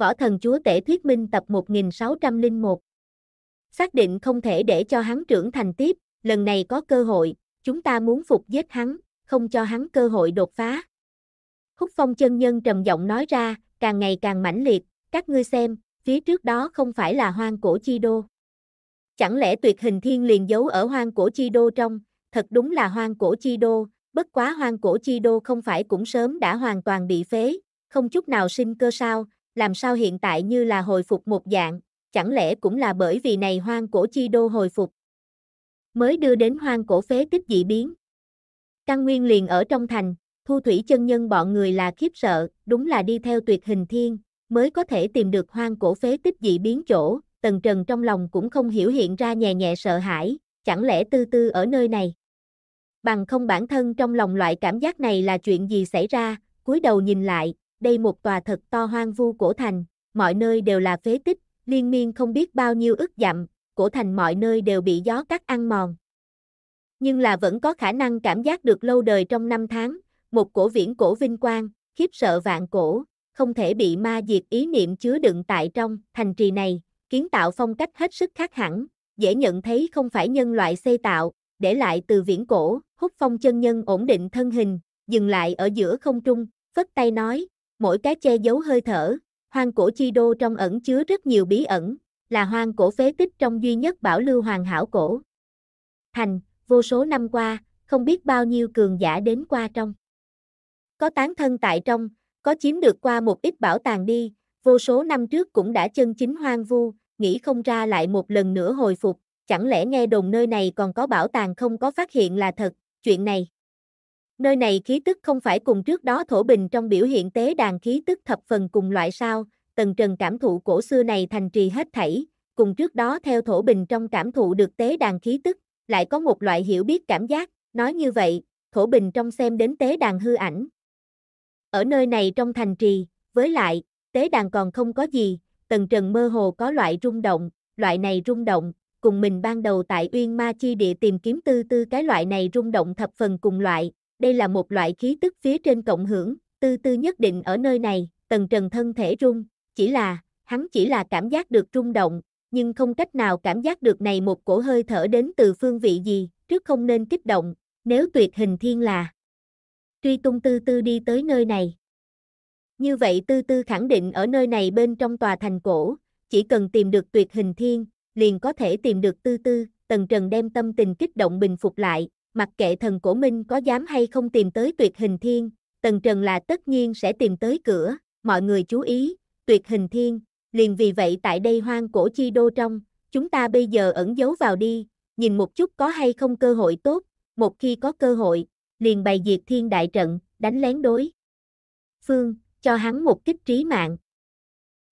Võ Thần Chúa Tể Thuyết Minh tập 1601. Xác định không thể để cho hắn trưởng thành tiếp, lần này có cơ hội, chúng ta muốn phục giết hắn, không cho hắn cơ hội đột phá. Húc Phong chân nhân trầm giọng nói ra, càng ngày càng mãnh liệt, các ngươi xem, phía trước đó không phải là hoang cổ chi đô. Chẳng lẽ tuyệt hình thiên liền giấu ở hoang cổ chi đô trong, thật đúng là hoang cổ chi đô, bất quá hoang cổ chi đô không phải cũng sớm đã hoàn toàn bị phế, không chút nào sinh cơ sao, làm sao hiện tại như là hồi phục một dạng, chẳng lẽ cũng là bởi vì này hoang cổ chi đô hồi phục. Mới đưa đến hoang cổ phế tích dị biến. Căn nguyên liền ở trong thành, thu thủy chân nhân bọn người là khiếp sợ, đúng là đi theo tuyệt hình thiên, mới có thể tìm được hoang cổ phế tích dị biến chỗ, tần trần trong lòng cũng không hiểu hiện ra nhẹ nhẹ sợ hãi, chẳng lẽ tư tư ở nơi này. Bằng không bản thân trong lòng loại cảm giác này là chuyện gì xảy ra, cúi đầu nhìn lại, đây một tòa thật to hoang vu cổ thành, mọi nơi đều là phế tích, liên miên không biết bao nhiêu ức dặm, cổ thành mọi nơi đều bị gió cắt ăn mòn. Nhưng là vẫn có khả năng cảm giác được lâu đời trong năm tháng, một cổ viễn cổ vinh quang, khiếp sợ vạn cổ, không thể bị ma diệt ý niệm chứa đựng tại trong thành trì này, kiến tạo phong cách hết sức khác hẳn, dễ nhận thấy không phải nhân loại xây tạo, để lại từ viễn cổ, hút phong chân nhân ổn định thân hình, dừng lại ở giữa không trung, phất tay nói, mỗi cái che giấu hơi thở, hoang cổ chi đô trong ẩn chứa rất nhiều bí ẩn, là hoang cổ phế tích trong duy nhất bảo lưu hoàn hảo cổ. Thành, vô số năm qua, không biết bao nhiêu cường giả đến qua trong. Có tán thân tại trong, có chiếm được qua một ít bảo tàng đi, vô số năm trước cũng đã chân chính hoang vu, nghĩ không ra lại một lần nữa hồi phục, chẳng lẽ nghe đồn nơi này còn có bảo tàng không có phát hiện là thật, chuyện này. Nơi này khí tức không phải cùng trước đó thổ bình trong biểu hiện tế đàn khí tức thập phần cùng loại sao, tần trần cảm thụ cổ xưa này thành trì hết thảy, cùng trước đó theo thổ bình trong cảm thụ được tế đàn khí tức, lại có một loại hiểu biết cảm giác, nói như vậy, thổ bình trong xem đến tế đàn hư ảnh. Ở nơi này trong thành trì, với lại, tế đàn còn không có gì, tần trần mơ hồ có loại rung động, loại này rung động, cùng mình ban đầu tại Uyên Ma Chi địa tìm kiếm tư tư cái loại này rung động thập phần cùng loại, đây là một loại khí tức phía trên cộng hưởng, tư tư nhất định ở nơi này, tần trần thân thể rung, chỉ là, hắn chỉ là cảm giác được rung động, nhưng không cách nào cảm giác được này một cổ hơi thở đến từ phương vị gì, trước không nên kích động, nếu tuyệt hình thiên là truy tung tư tư đi tới nơi này. Như vậy tư tư khẳng định ở nơi này bên trong tòa thành cổ, chỉ cần tìm được tuyệt hình thiên, liền có thể tìm được tư tư, tần trần đem tâm tình kích động bình phục lại, mặc kệ thần cổ minh có dám hay không tìm tới tuyệt hình thiên, tần trần là tất nhiên sẽ tìm tới cửa, mọi người chú ý, tuyệt hình thiên, liền vì vậy tại đây hoang cổ chi đô trong, chúng ta bây giờ ẩn giấu vào đi, nhìn một chút có hay không cơ hội tốt, một khi có cơ hội, liền bày diệt thiên đại trận, đánh lén đối. Phương, cho hắn một kích trí mạng.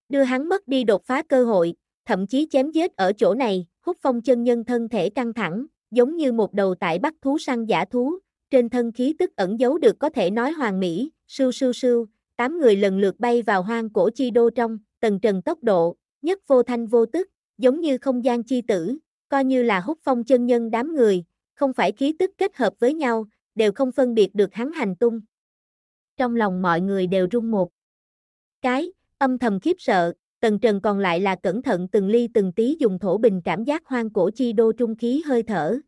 Đưa hắn mất đi đột phá cơ hội, thậm chí chém giết ở chỗ này, hút phong chân nhân thân thể căng thẳng, giống như một đầu tại bắt thú săn giả thú, trên thân khí tức ẩn giấu được có thể nói hoàng mỹ, sưu sưu sưu, tám người lần lượt bay vào hoang cổ chi đô trong, tầng trần tốc độ, nhất vô thanh vô tức, giống như không gian chi tử, coi như là hút phong chân nhân đám người, không phải khí tức kết hợp với nhau, đều không phân biệt được hắn hành tung. Trong lòng mọi người đều rung một. Cái, âm thầm khiếp sợ, Tần Trần còn lại là cẩn thận từng ly từng tí dùng thổ bình cảm giác hoang cổ chi đô trung khí hơi thở.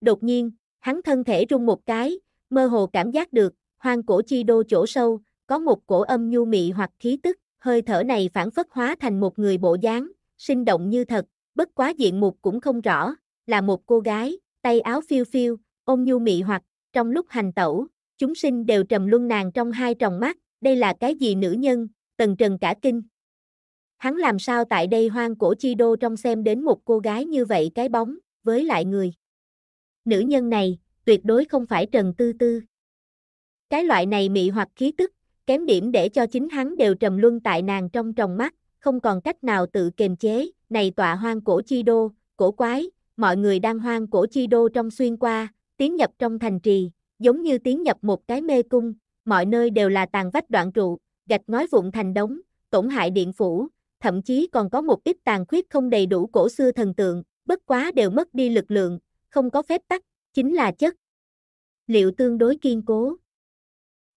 Đột nhiên, hắn thân thể rung một cái, mơ hồ cảm giác được, hoang cổ chi đô chỗ sâu, có một cổ âm nhu mị hoặc khí tức, hơi thở này phản phất hóa thành một người bộ dáng, sinh động như thật, bất quá diện mục cũng không rõ, là một cô gái, tay áo phiêu phiêu, ôm nhu mị hoặc, trong lúc hành tẩu, chúng sinh đều trầm luân nàng trong hai tròng mắt, đây là cái gì nữ nhân, tần trần cả kinh. Hắn làm sao tại đây hoang cổ chi đô trong xem đến một cô gái như vậy cái bóng, với lại người. Nữ nhân này, tuyệt đối không phải Trần Tư Tư. Cái loại này mị hoặc khí tức, kém điểm để cho chính hắn đều trầm luân tại nàng trong tròng mắt, không còn cách nào tự kiềm chế, này tọa hoang cổ chi đô, cổ quái, mọi người đang hoang cổ chi đô trong xuyên qua, tiến nhập trong thành trì, giống như tiến nhập một cái mê cung, mọi nơi đều là tàn vách đoạn trụ, gạch ngói vụn thành đống, tổn hại điện phủ, thậm chí còn có một ít tàn khuyết không đầy đủ cổ xưa thần tượng, bất quá đều mất đi lực lượng, không có phép tắc, chính là chất. Liệu tương đối kiên cố,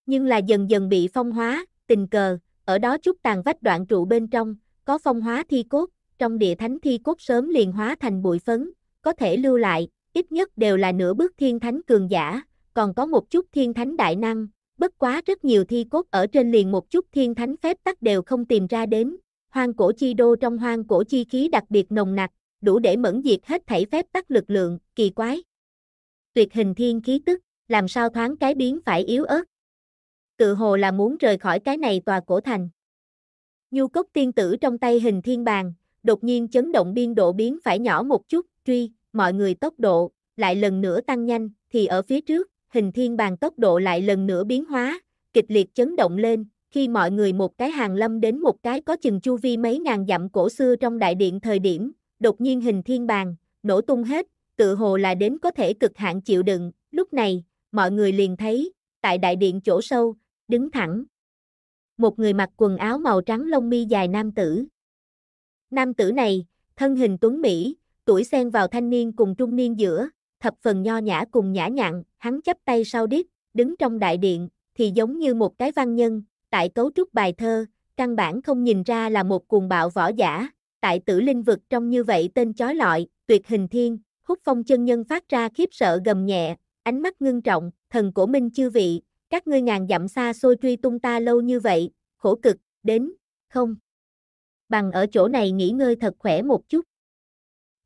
nhưng là dần dần bị phong hóa, tình cờ, ở đó chút tàn vách đoạn trụ bên trong, có phong hóa thi cốt, trong địa thánh thi cốt sớm liền hóa thành bụi phấn, có thể lưu lại, ít nhất đều là nửa bước thiên thánh cường giả, còn có một chút thiên thánh đại năng, bất quá rất nhiều thi cốt ở trên liền một chút thiên thánh phép tắc đều không tìm ra đến, hoang cổ chi đô trong hoang cổ chi khí đặc biệt nồng nặc, đủ để mẫn diệt hết thảy phép tắc lực lượng, kỳ quái. Tuyệt hình thiên khí tức, làm sao thoáng cái biến phải yếu ớt. Tự hồ là muốn rời khỏi cái này tòa cổ thành. Nhu cốc tiên tử trong tay hình thiên bàn, đột nhiên chấn động biên độ biến phải nhỏ một chút, truy, mọi người tốc độ, lại lần nữa tăng nhanh, thì ở phía trước, hình thiên bàn tốc độ lại lần nữa biến hóa, kịch liệt chấn động lên, khi mọi người một cái hàng lâm đến một cái có chừng chu vi mấy ngàn dặm cổ xưa trong đại điện thời điểm, đột nhiên hình thiên bàn, nổ tung hết, tự hồ là đến có thể cực hạn chịu đựng, lúc này, mọi người liền thấy, tại đại điện chỗ sâu, đứng thẳng. Một người mặc quần áo màu trắng lông mi dài nam tử. Nam tử này, thân hình tuấn Mỹ, tuổi xen vào thanh niên cùng trung niên giữa, thập phần nho nhã cùng nhã nhặn, hắn chấp tay sau điếc, đứng trong đại điện, thì giống như một cái văn nhân, tại cấu trúc bài thơ, căn bản không nhìn ra là một cuồng bạo võ giả, tại tử linh vực trong như vậy tên chói lọi, tuyệt hình thiên, hút phong chân nhân phát ra khiếp sợ gầm nhẹ, ánh mắt ngưng trọng, thần cổ minh chư vị, các ngươi ngàn dặm xa xôi truy tung ta lâu như vậy, khổ cực, đến, không. Bằng ở chỗ này nghỉ ngơi thật khỏe một chút.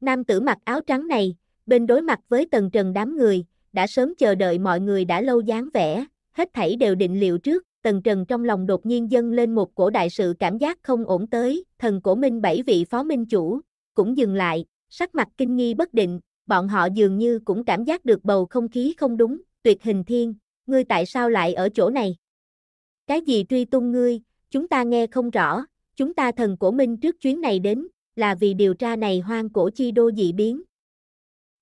Nam tử mặc áo trắng này, bên đối mặt với tần trần đám người, đã sớm chờ đợi mọi người đã lâu dáng vẻ, hết thảy đều định liệu trước, Tần Trần trong lòng đột nhiên dâng lên một cổ đại sự cảm giác không ổn tới, thần cổ minh bảy vị phó minh chủ, cũng dừng lại, sắc mặt kinh nghi bất định, bọn họ dường như cũng cảm giác được bầu không khí không đúng, tuyệt hình thiên, ngươi tại sao lại ở chỗ này? Cái gì truy tung ngươi, chúng ta nghe không rõ, chúng ta thần cổ minh trước chuyến này đến, là vì điều tra này hoang cổ chi đô dị biến.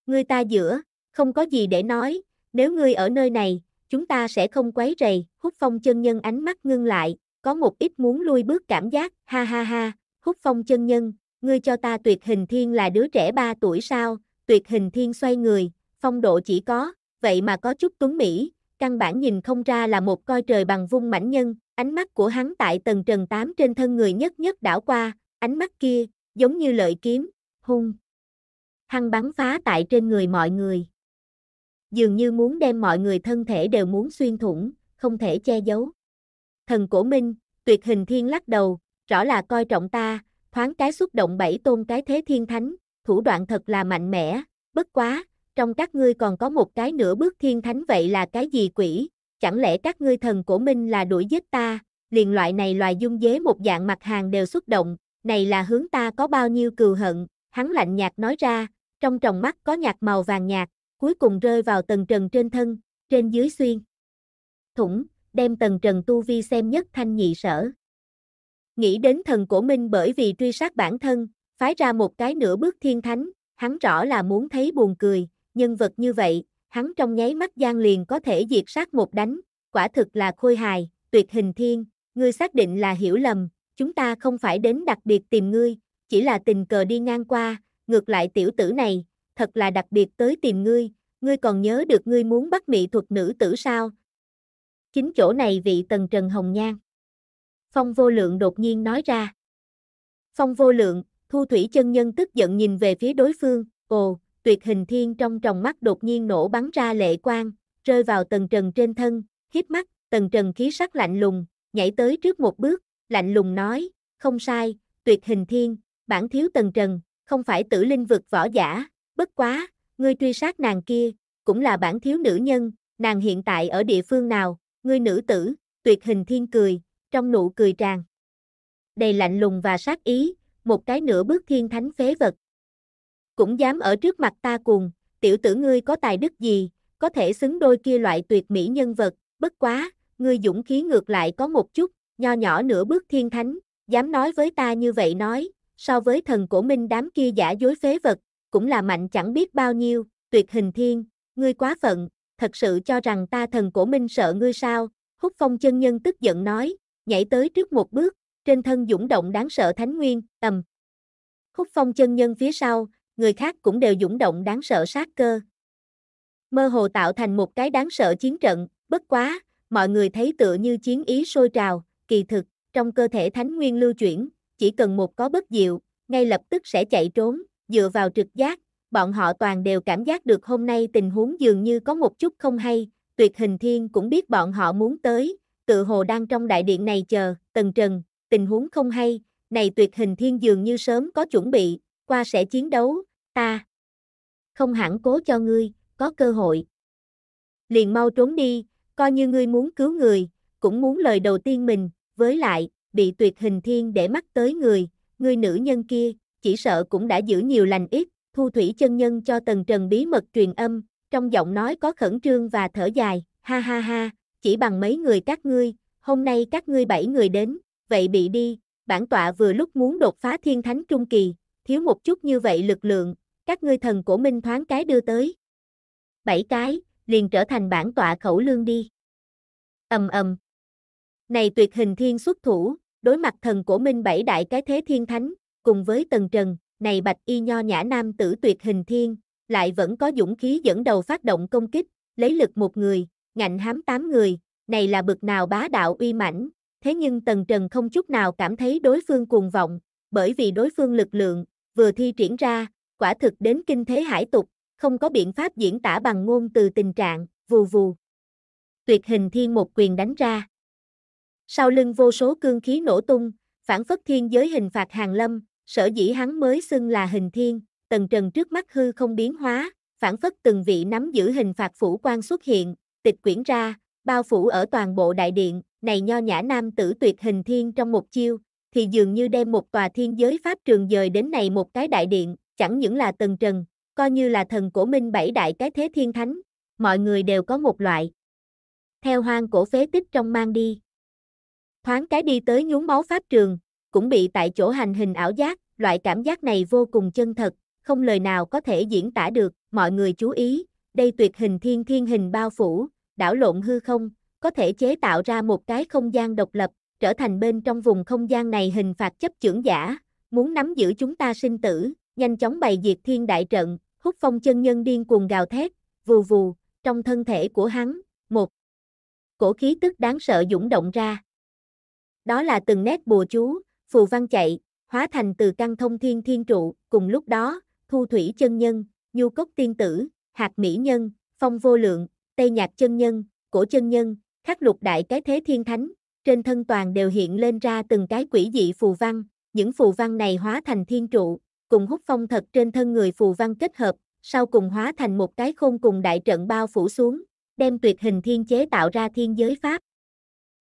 Ngươi ta giữa, không có gì để nói, nếu ngươi ở nơi này, chúng ta sẽ không quấy rầy, hút phong chân nhân ánh mắt ngưng lại, có một ít muốn lui bước cảm giác, ha ha ha, hút phong chân nhân, ngươi cho ta tuyệt hình thiên là đứa trẻ 3 tuổi sao, tuyệt hình thiên xoay người, phong độ chỉ có, vậy mà có chút tuấn Mỹ, căn bản nhìn không ra là một coi trời bằng vung mảnh nhân, ánh mắt của hắn tại tầng trần 8 trên thân người nhất nhất đảo qua, ánh mắt kia, giống như lợi kiếm, hung. Hăng bắn phá tại trên người mọi người dường như muốn đem mọi người thân thể đều muốn xuyên thủng, không thể che giấu. Thần cổ minh, tuyệt hình thiên lắc đầu, rõ là coi trọng ta, thoáng cái xúc động bảy tôn cái thế thiên thánh, thủ đoạn thật là mạnh mẽ, bất quá, trong các ngươi còn có một cái nửa bước thiên thánh vậy là cái gì quỷ, chẳng lẽ các ngươi thần cổ minh là đuổi giết ta, liền loại này loài dung dế một dạng mặt hàng đều xúc động, này là hướng ta có bao nhiêu cừu hận, hắn lạnh nhạt nói ra, trong tròng mắt có nhạt màu vàng nhạt, cuối cùng rơi vào tầng trần trên thân, trên dưới xuyên. Thủng, đem tầng trần tu vi xem nhất thanh nhị sở. Nghĩ đến thần cổ minh bởi vì truy sát bản thân, phái ra một cái nửa bước thiên thánh, hắn rõ là muốn thấy buồn cười, nhân vật như vậy, hắn trong nháy mắt gian liền có thể diệt sát một đánh, quả thực là khôi hài, tuyệt hình thiên, ngươi xác định là hiểu lầm, chúng ta không phải đến đặc biệt tìm ngươi, chỉ là tình cờ đi ngang qua, ngược lại tiểu tử này, thật là đặc biệt tới tìm ngươi, ngươi còn nhớ được ngươi muốn bắt mỹ thuật nữ tử sao? Chính chỗ này vị tần Trần Hồng Nhan. Phong vô lượng đột nhiên nói ra. Phong vô lượng, thu thủy chân nhân tức giận nhìn về phía đối phương, ồ, tuyệt hình thiên trong tròng mắt đột nhiên nổ bắn ra lệ quang, rơi vào tần trần trên thân, hiếp mắt, tần trần khí sắc lạnh lùng, nhảy tới trước một bước, lạnh lùng nói, không sai, tuyệt hình thiên, bản thiếu tần trần, không phải tử linh vực võ giả, bất quá, ngươi truy sát nàng kia, cũng là bản thiếu nữ nhân, nàng hiện tại ở địa phương nào, ngươi nữ tử, tuyệt hình thiên cười, trong nụ cười tràn. Đầy lạnh lùng và sát ý, một cái nửa bước thiên thánh phế vật. Cũng dám ở trước mặt ta cùng, tiểu tử ngươi có tài đức gì, có thể xứng đôi kia loại tuyệt mỹ nhân vật, bất quá, ngươi dũng khí ngược lại có một chút, nho nhỏ nửa bước thiên thánh, dám nói với ta như vậy nói, so với thần cổ minh đám kia giả dối phế vật, cũng là mạnh chẳng biết bao nhiêu, tuyệt hình thiên, ngươi quá phận, thật sự cho rằng ta thần cổ minh sợ ngươi sao, húc phong chân nhân tức giận nói, nhảy tới trước một bước, trên thân dũng động đáng sợ thánh nguyên, tầm. Húc phong chân nhân phía sau, người khác cũng đều dũng động đáng sợ sát cơ. Mơ hồ tạo thành một cái đáng sợ chiến trận, bất quá, mọi người thấy tựa như chiến ý sôi trào, kỳ thực, trong cơ thể thánh nguyên lưu chuyển, chỉ cần một có bất diệu, ngay lập tức sẽ chạy trốn, dựa vào trực giác, bọn họ toàn đều cảm giác được hôm nay tình huống dường như có một chút không hay, tuyệt hình thiên cũng biết bọn họ muốn tới, tự hồ đang trong đại điện này chờ, tần trần, tình huống không hay, này tuyệt hình thiên dường như sớm có chuẩn bị, qua sẽ chiến đấu, ta không hẳn cố cho ngươi, có cơ hội. Liền mau trốn đi, coi như ngươi muốn cứu người, cũng muốn lời đầu tiên mình, với lại, bị tuyệt hình thiên để mắt tới người, người nữ nhân kia, chỉ sợ cũng đã giữ nhiều lành ít, thu thủy chân nhân cho tần trần bí mật truyền âm, trong giọng nói có khẩn trương và thở dài, ha ha ha, chỉ bằng mấy người các ngươi, hôm nay các ngươi bảy người đến, vậy bị đi, bản tọa vừa lúc muốn đột phá thiên thánh trung kỳ, thiếu một chút như vậy lực lượng, các ngươi thần cổ minh thoáng cái đưa tới. Bảy cái, liền trở thành bản tọa khẩu lương đi. Ầm ầm. Này tuyệt hình thiên xuất thủ, đối mặt thần cổ minh bảy đại cái thế thiên thánh, cùng với Tần Trần, này bạch y nho nhã nam tử tuyệt hình thiên, lại vẫn có dũng khí dẫn đầu phát động công kích, lấy lực một người, ngạnh hám tám người, này là bực nào bá đạo uy mãnh, thế nhưng Tần Trần không chút nào cảm thấy đối phương cuồng vọng, bởi vì đối phương lực lượng, vừa thi triển ra, quả thực đến kinh thế hải tục, không có biện pháp diễn tả bằng ngôn từ tình trạng, vù vù. Tuyệt hình thiên một quyền đánh ra. Sau lưng vô số cương khí nổ tung, phản phất thiên giới hình phạt hàng lâm, Sở dĩ hắn mới xưng là hình thiên, tần trần trước mắt hư không biến hóa, phản phất từng vị nắm giữ hình phạt phủ quan xuất hiện, tịch quyển ra, bao phủ ở toàn bộ đại điện, này nho nhã nam tử tuyệt hình thiên trong một chiêu, thì dường như đem một tòa thiên giới pháp trường dời đến này một cái đại điện, chẳng những là tần trần, coi như là thần cổ minh bảy đại cái thế thiên thánh, mọi người đều có một loại. Theo hoang cổ phế tích trong mang đi. Thoáng cái đi tới nhún máu pháp trường, cũng bị tại chỗ hành hình ảo giác, loại cảm giác này vô cùng chân thật, không lời nào có thể diễn tả được, mọi người chú ý, đây tuyệt hình thiên thiên hình bao phủ, đảo lộn hư không, có thể chế tạo ra một cái không gian độc lập, trở thành bên trong vùng không gian này hình phạt chấp trưởng giả, muốn nắm giữ chúng ta sinh tử, nhanh chóng bày diệt thiên đại trận, hút phong chân nhân điên cuồng gào thét, vù vù, trong thân thể của hắn, một cổ khí tức đáng sợ dũng động ra. Đó là từng nét bùa chú, phù văn chạy, hóa thành từ căn thông thiên thiên trụ, cùng lúc đó, thu thủy chân nhân, nhu cốc tiên tử, hạt mỹ nhân, phong vô lượng, tây nhạc chân nhân, cổ chân nhân, khắc lục đại cái thế thiên thánh, trên thân toàn đều hiện lên ra từng cái quỷ dị phù văn, những phù văn này hóa thành thiên trụ, cùng hút phong thật trên thân người phù văn kết hợp, sau cùng hóa thành một cái khôn cùng đại trận bao phủ xuống, đem tuyệt hình thiên chế tạo ra thiên giới pháp.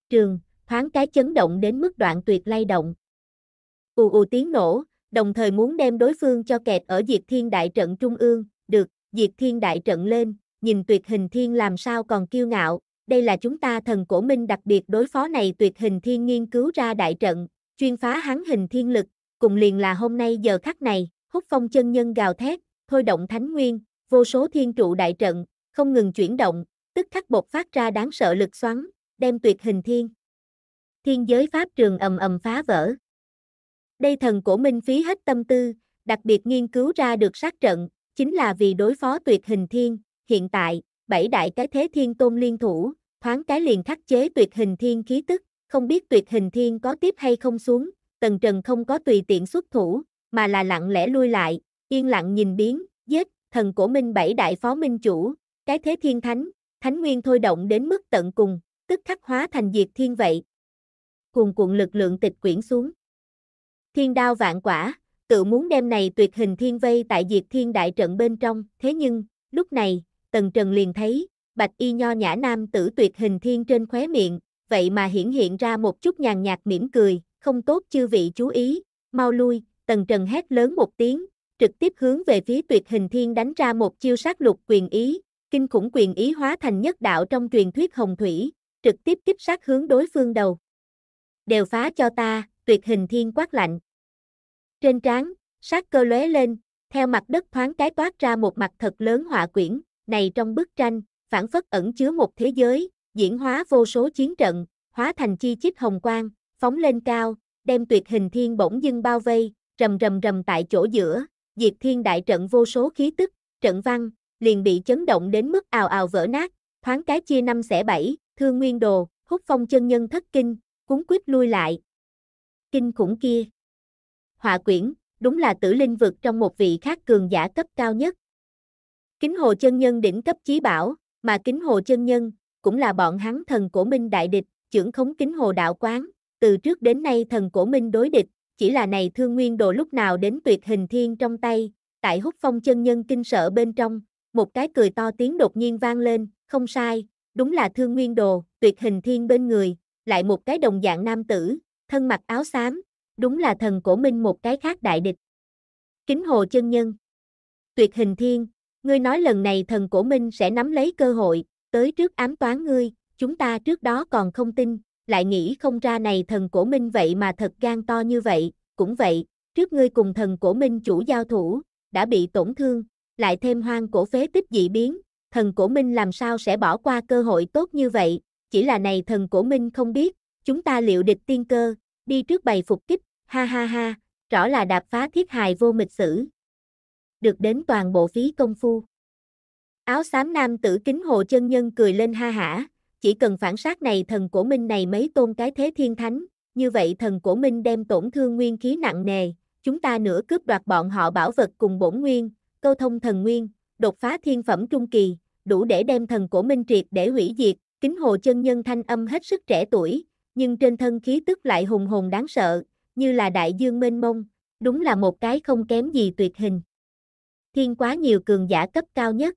Trường, thoáng cái chấn động đến mức đoạn tuyệt lay động ù ù tiếng nổ, đồng thời muốn đem đối phương cho kẹt ở Diệt Thiên Đại Trận Trung ương, được, Diệt Thiên Đại Trận lên, nhìn tuyệt hình thiên làm sao còn kiêu ngạo, đây là chúng ta thần cổ minh đặc biệt đối phó này tuyệt hình thiên nghiên cứu ra đại trận, chuyên phá hắn hình thiên lực, cùng liền là hôm nay giờ khắc này, hút phong chân nhân gào thét, thôi động thánh nguyên, vô số thiên trụ đại trận, không ngừng chuyển động, tức khắc bột phát ra đáng sợ lực xoắn, đem tuyệt hình thiên. Thiên giới pháp trường ầm ầm phá vỡ. Đây thần cổ minh phí hết tâm tư, đặc biệt nghiên cứu ra được sát trận, chính là vì đối phó tuyệt hình thiên, hiện tại, bảy đại cái thế thiên tôn liên thủ, thoáng cái liền khắc chế tuyệt hình thiên khí tức, không biết tuyệt hình thiên có tiếp hay không xuống, tần trần không có tùy tiện xuất thủ, mà là lặng lẽ lui lại, yên lặng nhìn biến, giết, thần cổ minh bảy đại phó minh chủ, cái thế thiên thánh, thánh nguyên thôi động đến mức tận cùng, tức khắc hóa thành diệt thiên vậy. Cuồn cuộn lực lượng tịch quyển xuống thiên đao vạn quả, tự muốn đem này tuyệt hình thiên vây tại diệt thiên đại trận bên trong, thế nhưng, lúc này, tần trần liền thấy, bạch y nho nhã nam tử tuyệt hình thiên trên khóe miệng, vậy mà hiển hiện ra một chút nhàn nhạt mỉm cười, không tốt chư vị chú ý, mau lui, tần trần hét lớn một tiếng, trực tiếp hướng về phía tuyệt hình thiên đánh ra một chiêu sát lục quyền ý, kinh khủng quyền ý hóa thành nhất đạo trong truyền thuyết hồng thủy, trực tiếp kích sát hướng đối phương đầu. Đều phá cho ta, tuyệt hình thiên quát lạnh. Trên trán, sát cơ lóe lên, theo mặt đất thoáng cái toát ra một mặt thật lớn họa quyển, này trong bức tranh, phản phất ẩn chứa một thế giới, diễn hóa vô số chiến trận, hóa thành chi chít hồng quang, phóng lên cao, đem tuyệt hình thiên bỗng dưng bao vây, rầm rầm rầm tại chỗ giữa, diệt thiên đại trận vô số khí tức, trận văn, liền bị chấn động đến mức ào ào vỡ nát, thoáng cái chia năm xẻ bảy, thương nguyên đồ, hút phong chân nhân thất kinh, cúng quyết lui lại, kinh khủng kia. Họa quyển, đúng là tử linh vực trong một vị khác cường giả cấp cao nhất. Kính hồ chân nhân đỉnh cấp chí bảo, mà kính hồ chân nhân, cũng là bọn hắn thần cổ minh đại địch, trưởng khống kính hồ đạo quán, từ trước đến nay thần cổ minh đối địch, chỉ là này thương nguyên đồ lúc nào đến tuyệt hình thiên trong tay, tại hút phong chân nhân kinh sợ bên trong, một cái cười to tiếng đột nhiên vang lên, không sai, đúng là thương nguyên đồ, tuyệt hình thiên bên người, lại một cái đồng dạng nam tử, thân mặc áo xám, đúng là thần cổ minh một cái khác đại địch. Kính hồ chân nhân. Tuyệt hình thiên, ngươi nói lần này thần cổ minh sẽ nắm lấy cơ hội, tới trước ám toán ngươi, chúng ta trước đó còn không tin, lại nghĩ không ra này thần cổ minh vậy mà thật gan to như vậy, cũng vậy, trước ngươi cùng thần cổ minh chủ giao thủ, đã bị tổn thương, lại thêm hoang cổ phế tích dị biến, thần cổ minh làm sao sẽ bỏ qua cơ hội tốt như vậy, chỉ là này thần cổ minh không biết, chúng ta liệu địch tiên cơ, đi trước bày phục kích, ha ha ha, rõ là đạp phá thiết hài vô mịch sử. Được đến toàn bộ phí công phu. Áo xám nam tử kính hồ chân nhân cười lên ha hả, chỉ cần phản sát này thần cổ minh này mấy tôn cái thế thiên thánh, như vậy thần cổ minh đem tổn thương nguyên khí nặng nề, chúng ta nửa cướp đoạt bọn họ bảo vật cùng bổn nguyên, câu thông thần nguyên, đột phá thiên phẩm trung kỳ, đủ để đem thần cổ minh triệt để hủy diệt, kính hồ chân nhân thanh âm hết sức trẻ tuổi, nhưng trên thân khí tức lại hùng hùng đáng sợ, như là đại dương mênh mông, đúng là một cái không kém gì tuyệt hình. Thiên quá nhiều cường giả cấp cao nhất.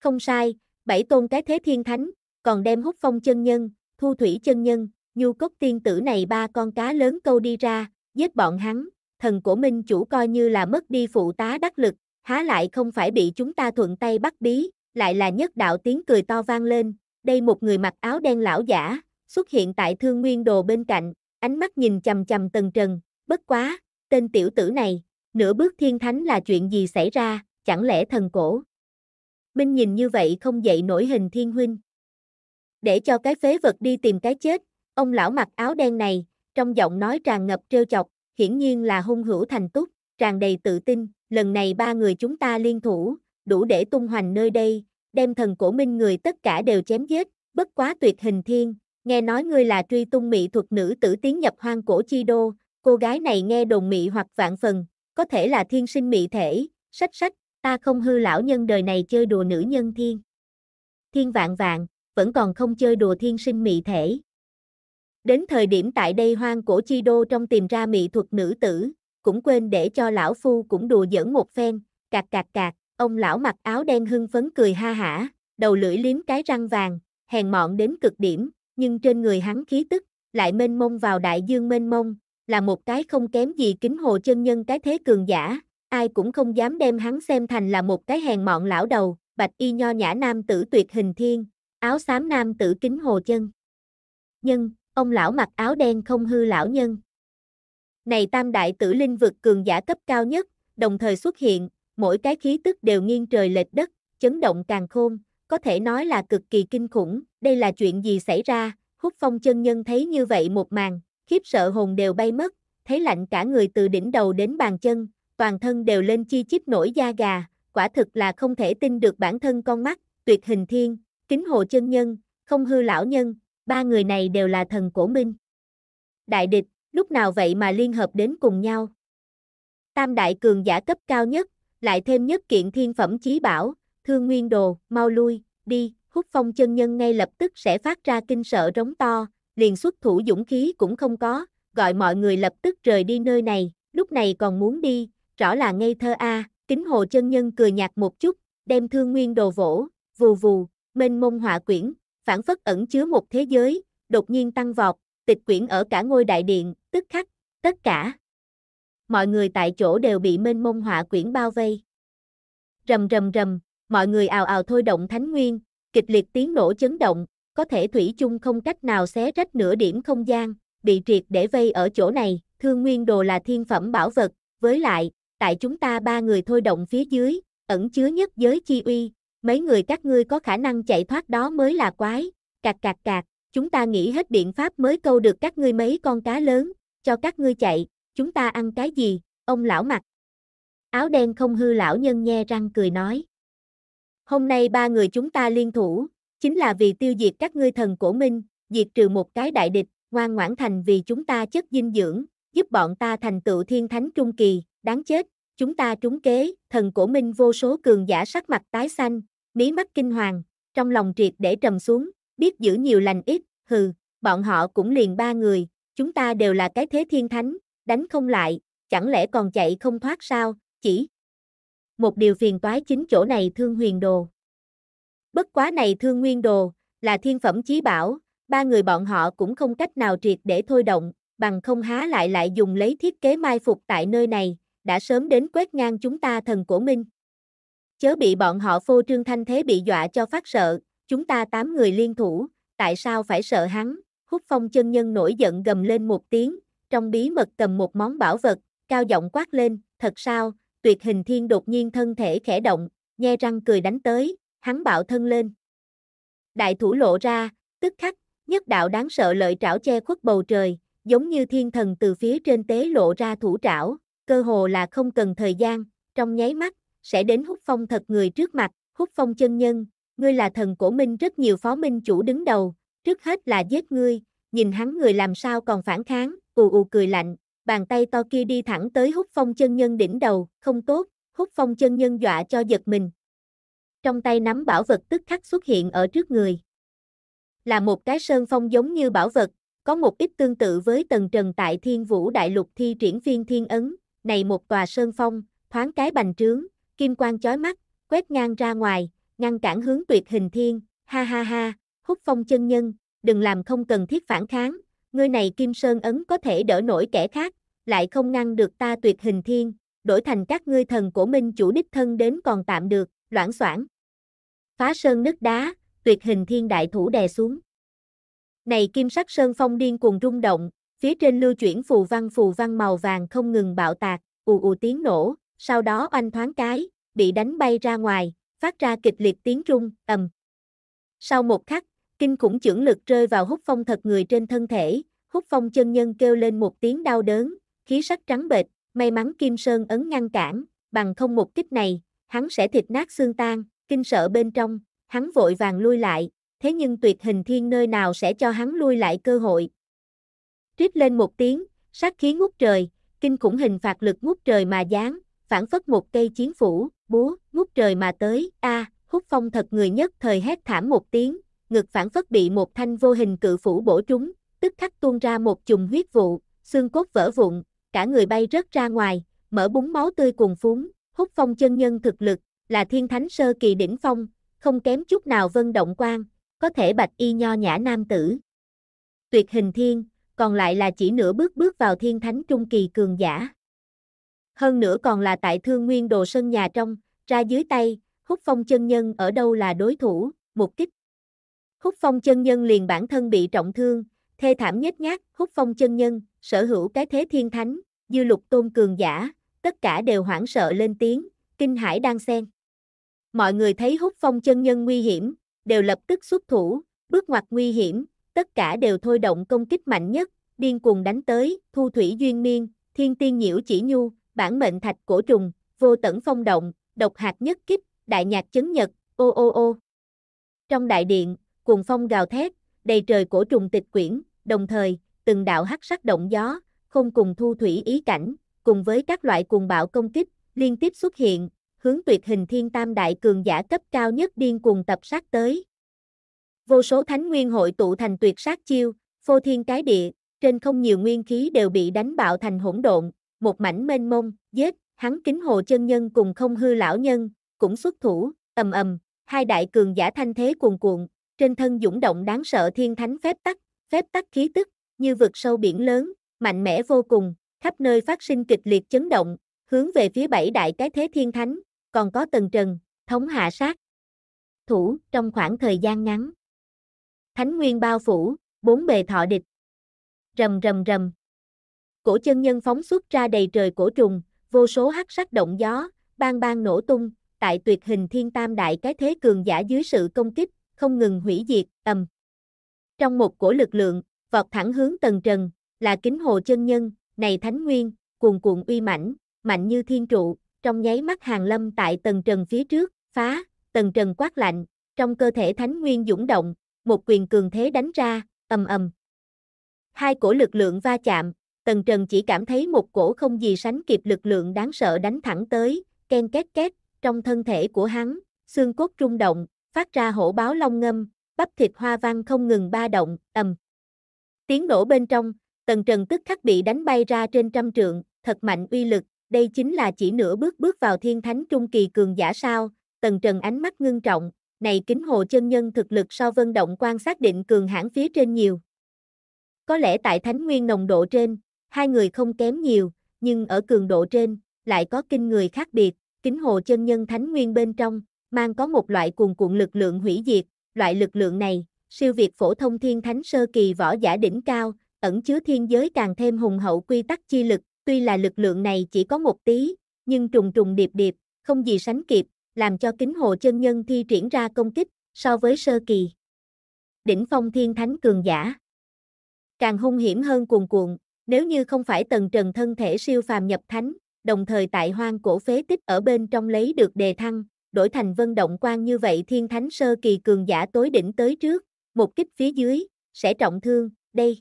Không sai, bảy tôn cái thế thiên thánh, còn đem hút phong chân nhân, thu thủy chân nhân, nhu cốc tiên tử này ba con cá lớn câu đi ra, giết bọn hắn, thần của minh chủ coi như là mất đi phụ tá đắc lực, há lại không phải bị chúng ta thuận tay bắt bí, lại là nhất đạo tiếng cười to vang lên, đây một người mặc áo đen lão giả, xuất hiện tại thương nguyên đồ bên cạnh, ánh mắt nhìn chầm chầm tần trần, bất quá, tên tiểu tử này, nửa bước thiên thánh là chuyện gì xảy ra, chẳng lẽ thần cổ. Minh nhìn như vậy không dậy nổi hình thiên huynh. Để cho cái phế vật đi tìm cái chết, ông lão mặc áo đen này, trong giọng nói tràn ngập trêu chọc, hiển nhiên là hung hữu thành túc, tràn đầy tự tin, lần này ba người chúng ta liên thủ, đủ để tung hoành nơi đây, đem thần cổ minh người tất cả đều chém giết, bất quá tuyệt hình thiên, nghe nói ngươi là truy tung mỹ thuật nữ tử tiến nhập hoang cổ chi đô, cô gái này nghe đồn mỹ hoặc vạn phần, có thể là thiên sinh mỹ thể, sách sách, ta không hư lão nhân đời này chơi đùa nữ nhân thiên. Thiên vạn vạn, vẫn còn không chơi đùa thiên sinh mỹ thể. Đến thời điểm tại đây hoang cổ chi đô trong tìm ra mỹ thuật nữ tử, cũng quên để cho lão phu cũng đùa giỡn một phen, cạc cạc cạc, ông lão mặc áo đen hưng phấn cười ha hả, đầu lưỡi liếm cái răng vàng, hèn mọn đến cực điểm, nhưng trên người hắn khí tức, lại mênh mông vào đại dương mênh mông, là một cái không kém gì kính hồ chân nhân cái thế cường giả, ai cũng không dám đem hắn xem thành là một cái hèn mọn lão đầu, bạch y nho nhã nam tử tuyệt hình thiên, áo xám nam tử kính hồ chân. Nhân, ông lão mặc áo đen không hư lão nhân. Này tam đại tử linh vực cường giả cấp cao nhất, đồng thời xuất hiện, mỗi cái khí tức đều nghiêng trời lệch đất, chấn động càng khôn, có thể nói là cực kỳ kinh khủng, đây là chuyện gì xảy ra, hút phong chân nhân thấy như vậy một màn, khiếp sợ hồn đều bay mất, thấy lạnh cả người từ đỉnh đầu đến bàn chân, toàn thân đều lên chi chít nổi da gà, quả thực là không thể tin được bản thân con mắt, tuyệt hình thiên, kính hồ chân nhân, không hư lão nhân, ba người này đều là thần cổ minh. Đại địch, lúc nào vậy mà liên hợp đến cùng nhau. Tam đại cường giả cấp cao nhất, lại thêm nhất kiện thiên phẩm chí bảo, thương nguyên đồ, mau lui, đi, hút phong chân nhân ngay lập tức sẽ phát ra kinh sợ rống to, liền xuất thủ dũng khí cũng không có, gọi mọi người lập tức rời đi nơi này, lúc này còn muốn đi, rõ là ngây thơ a kính hồ chân nhân cười nhạt một chút, đem thương nguyên đồ vỗ, vù vù, mênh mông hỏa quyển, phản phất ẩn chứa một thế giới, đột nhiên tăng vọt, tịch quyển ở cả ngôi đại điện, tức khắc, tất cả. Mọi người tại chỗ đều bị mênh mông hỏa quyển bao vây. Rầm rầm rầm, mọi người ào ào thôi động thánh nguyên, kịch liệt tiếng nổ chấn động, có thể thủy chung không cách nào xé rách nửa điểm không gian, bị triệt để vây ở chỗ này, thương nguyên đồ là thiên phẩm bảo vật, với lại, tại chúng ta ba người thôi động phía dưới, ẩn chứa nhất giới chi uy, mấy người các ngươi có khả năng chạy thoát đó mới là quái, cạc cạc cạc, chúng ta nghĩ hết biện pháp mới câu được các ngươi mấy con cá lớn, cho các ngươi chạy, chúng ta ăn cái gì, ông lão mặt. Áo đen không hư lão nhân nhe răng cười nói. Hôm nay ba người chúng ta liên thủ, chính là vì tiêu diệt các ngươi thần cổ minh, diệt trừ một cái đại địch, ngoan ngoãn thành vì chúng ta chất dinh dưỡng, giúp bọn ta thành tựu thiên thánh trung kỳ, đáng chết, chúng ta trúng kế, thần cổ minh vô số cường giả sắc mặt tái xanh, mí mắt kinh hoàng, trong lòng triệt để trầm xuống, biết giữ nhiều lành ít, hừ, bọn họ cũng liền ba người, chúng ta đều là cái thế thiên thánh, đánh không lại, chẳng lẽ còn chạy không thoát sao, chỉ một điều phiền toái chính chỗ này thương huyền đồ. Bất quá này thương nguyên đồ, là thiên phẩm chí bảo, ba người bọn họ cũng không cách nào triệt để thôi động, bằng không há lại lại dùng lấy thiết kế mai phục tại nơi này, đã sớm đến quét ngang chúng ta thần cổ minh. Chớ bị bọn họ phô trương thanh thế bị dọa cho phát sợ, chúng ta tám người liên thủ, tại sao phải sợ hắn, hút phong chân nhân nổi giận gầm lên một tiếng, trong bí mật cầm một món bảo vật, cao giọng quát lên, thật sao, tuyệt hình thiên đột nhiên thân thể khẽ động, nhe răng cười đánh tới, hắn bạo thân lên. Đại thủ lộ ra, tức khắc, nhất đạo đáng sợ lợi trảo che khuất bầu trời, giống như thiên thần từ phía trên tế lộ ra thủ trảo, cơ hồ là không cần thời gian, trong nháy mắt, sẽ đến hút phong thật người trước mặt, hút phong chân nhân, ngươi là thần cổ minh rất nhiều phó minh chủ đứng đầu, trước hết là giết ngươi, nhìn hắn người làm sao còn phản kháng, ù ù cười lạnh, bàn tay to kia đi thẳng tới hút phong chân nhân đỉnh đầu, không tốt, hút phong chân nhân dọa cho giật mình. Trong tay nắm bảo vật tức khắc xuất hiện ở trước người. Là một cái sơn phong giống như bảo vật, có một ít tương tự với tầng trần tại thiên vũ đại lục thi triển viên thiên ấn, này một tòa sơn phong, thoáng cái bành trướng, kim quang chói mắt, quét ngang ra ngoài, ngăn cản hướng tuyệt hình thiên, ha ha ha, hút phong chân nhân, đừng làm không cần thiết phản kháng, ngươi này kim sơn ấn có thể đỡ nổi kẻ khác, lại không ngăn được ta tuyệt hình thiên, đổi thành các ngươi thần của minh chủ đích thân đến còn tạm được, loãng soảng. Phá sơn nứt đá, tuyệt hình thiên đại thủ đè xuống. Này kim sắc sơn phong điên cuồng rung động, phía trên lưu chuyển phù văn phù văn màu vàng không ngừng bạo tạc, ù ù tiếng nổ, sau đó oanh thoáng cái, bị đánh bay ra ngoài, phát ra kịch liệt tiếng rung, ầm. Sau một khắc, Kinh khủng chưởng lực rơi vào hút phong thật người trên thân thể, hút phong chân nhân kêu lên một tiếng đau đớn, khí sắc trắng bệch, may mắn Kim Sơn ấn ngăn cản, bằng không một kích này, hắn sẽ thịt nát xương tan, kinh sợ bên trong, hắn vội vàng lui lại, thế nhưng tuyệt hình thiên nơi nào sẽ cho hắn lui lại cơ hội. Trít lên một tiếng, sát khí ngút trời, kinh khủng hình phạt lực ngút trời mà giáng, phản phất một cây chiến phủ, búa, ngút trời mà tới, a hút phong thật người nhất thời hét thảm một tiếng, ngực phản phất bị một thanh vô hình cự phủ bổ trúng, tức khắc tuôn ra một chùm huyết vụ, xương cốt vỡ vụn, cả người bay rớt ra ngoài, mở búng máu tươi cùng phúng, hút phong chân nhân thực lực, là thiên thánh sơ kỳ đỉnh phong, không kém chút nào vân động quan, có thể bạch y nho nhã nam tử. Tuyệt hình thiên, còn lại là chỉ nửa bước bước vào thiên thánh trung kỳ cường giả. Hơn nữa còn là tại thương nguyên đồ sân nhà trong, ra dưới tay, hút phong chân nhân ở đâu là đối thủ, một kích. Húc Phong chân nhân liền bản thân bị trọng thương, thê thảm nhất nhát, Húc Phong chân nhân, sở hữu cái thế thiên thánh, dư lục tôn cường giả, tất cả đều hoảng sợ lên tiếng, kinh hãi đang xen. Mọi người thấy Húc Phong chân nhân nguy hiểm, đều lập tức xuất thủ, bước ngoặt nguy hiểm, tất cả đều thôi động công kích mạnh nhất, điên cuồng đánh tới, thu thủy duyên miên, thiên tiên nhiễu chỉ nhu, bản mệnh thạch cổ trùng, vô tẩn phong động, độc hạt nhất kích, đại nhạc chấn nhật, ô ô ô. Trong đại điện, cuồng phong gào thét, đầy trời cổ trùng tịch quyển, đồng thời, từng đạo hắc sắc động gió, không cùng thu thủy ý cảnh, cùng với các loại cuồng bạo công kích, liên tiếp xuất hiện, hướng tuyệt hình thiên tam đại cường giả cấp cao nhất điên cuồng tập sát tới. Vô số thánh nguyên hội tụ thành tuyệt sát chiêu, phô thiên cái địa, trên không nhiều nguyên khí đều bị đánh bạo thành hỗn độn, một mảnh mênh mông, giết, hắn kính hồ chân nhân cùng không hư lão nhân, cũng xuất thủ, ầm ầm, hai đại cường giả thanh thế cuồn cuộn, trên thân dũng động đáng sợ thiên thánh phép tắc, phép tắc khí tức, như vực sâu biển lớn, mạnh mẽ vô cùng, khắp nơi phát sinh kịch liệt chấn động, hướng về phía bảy đại cái thế thiên thánh, còn có tầng trần, thống hạ sát. Thủ, trong khoảng thời gian ngắn. Thánh nguyên bao phủ, bốn bề thọ địch. Rầm rầm rầm. Cổ chân nhân phóng xuất ra đầy trời cổ trùng, vô số hắc sắc động gió, bang bang nổ tung, tại tuyệt hình thiên tam đại cái thế cường giả dưới sự công kích, không ngừng hủy diệt, ầm. Trong một cổ lực lượng, vọt thẳng hướng tầng trần, là kính hồ chân nhân, này thánh nguyên, cuồn cuộn uy mãnh, mạnh như thiên trụ, trong nháy mắt hàng lâm tại tầng trần phía trước, phá, tầng trần quát lạnh, trong cơ thể thánh nguyên dũng động, một quyền cường thế đánh ra, ầm ầm. Hai cổ lực lượng va chạm, tầng trần chỉ cảm thấy một cổ không gì sánh kịp lực lượng đáng sợ đánh thẳng tới, ken két két, trong thân thể của hắn, xương cốt rung động, phát ra hổ báo long ngâm, bắp thịt hoa văn không ngừng ba động, ầm. Tiếng nổ bên trong, tần trần tức khắc bị đánh bay ra trên trăm trượng, thật mạnh uy lực, đây chính là chỉ nửa bước bước vào thiên thánh trung kỳ cường giả sao, tần trần ánh mắt ngưng trọng, này kính hồ chân nhân thực lực so vân động quan xác định cường hãn phía trên nhiều. Có lẽ tại thánh nguyên nồng độ trên, hai người không kém nhiều, nhưng ở cường độ trên, lại có kinh người khác biệt, kính hồ chân nhân thánh nguyên bên trong, mang có một loại cuồn cuộn lực lượng hủy diệt, loại lực lượng này, siêu việt phổ thông thiên thánh sơ kỳ võ giả đỉnh cao, ẩn chứa thiên giới càng thêm hùng hậu quy tắc chi lực, tuy là lực lượng này chỉ có một tí, nhưng trùng trùng điệp điệp, không gì sánh kịp, làm cho kính hồ chân nhân thi triển ra công kích, so với sơ kỳ. Đỉnh phong thiên thánh cường giả. Càng hung hiểm hơn cuồn cuộn, nếu như không phải tần trần thân thể siêu phàm nhập thánh, đồng thời tại hoang cổ phế tích ở bên trong lấy được đề thăng, đổi thành vân động quan như vậy thiên thánh sơ kỳ cường giả tối đỉnh tới trước, một kích phía dưới, sẽ trọng thương, đây.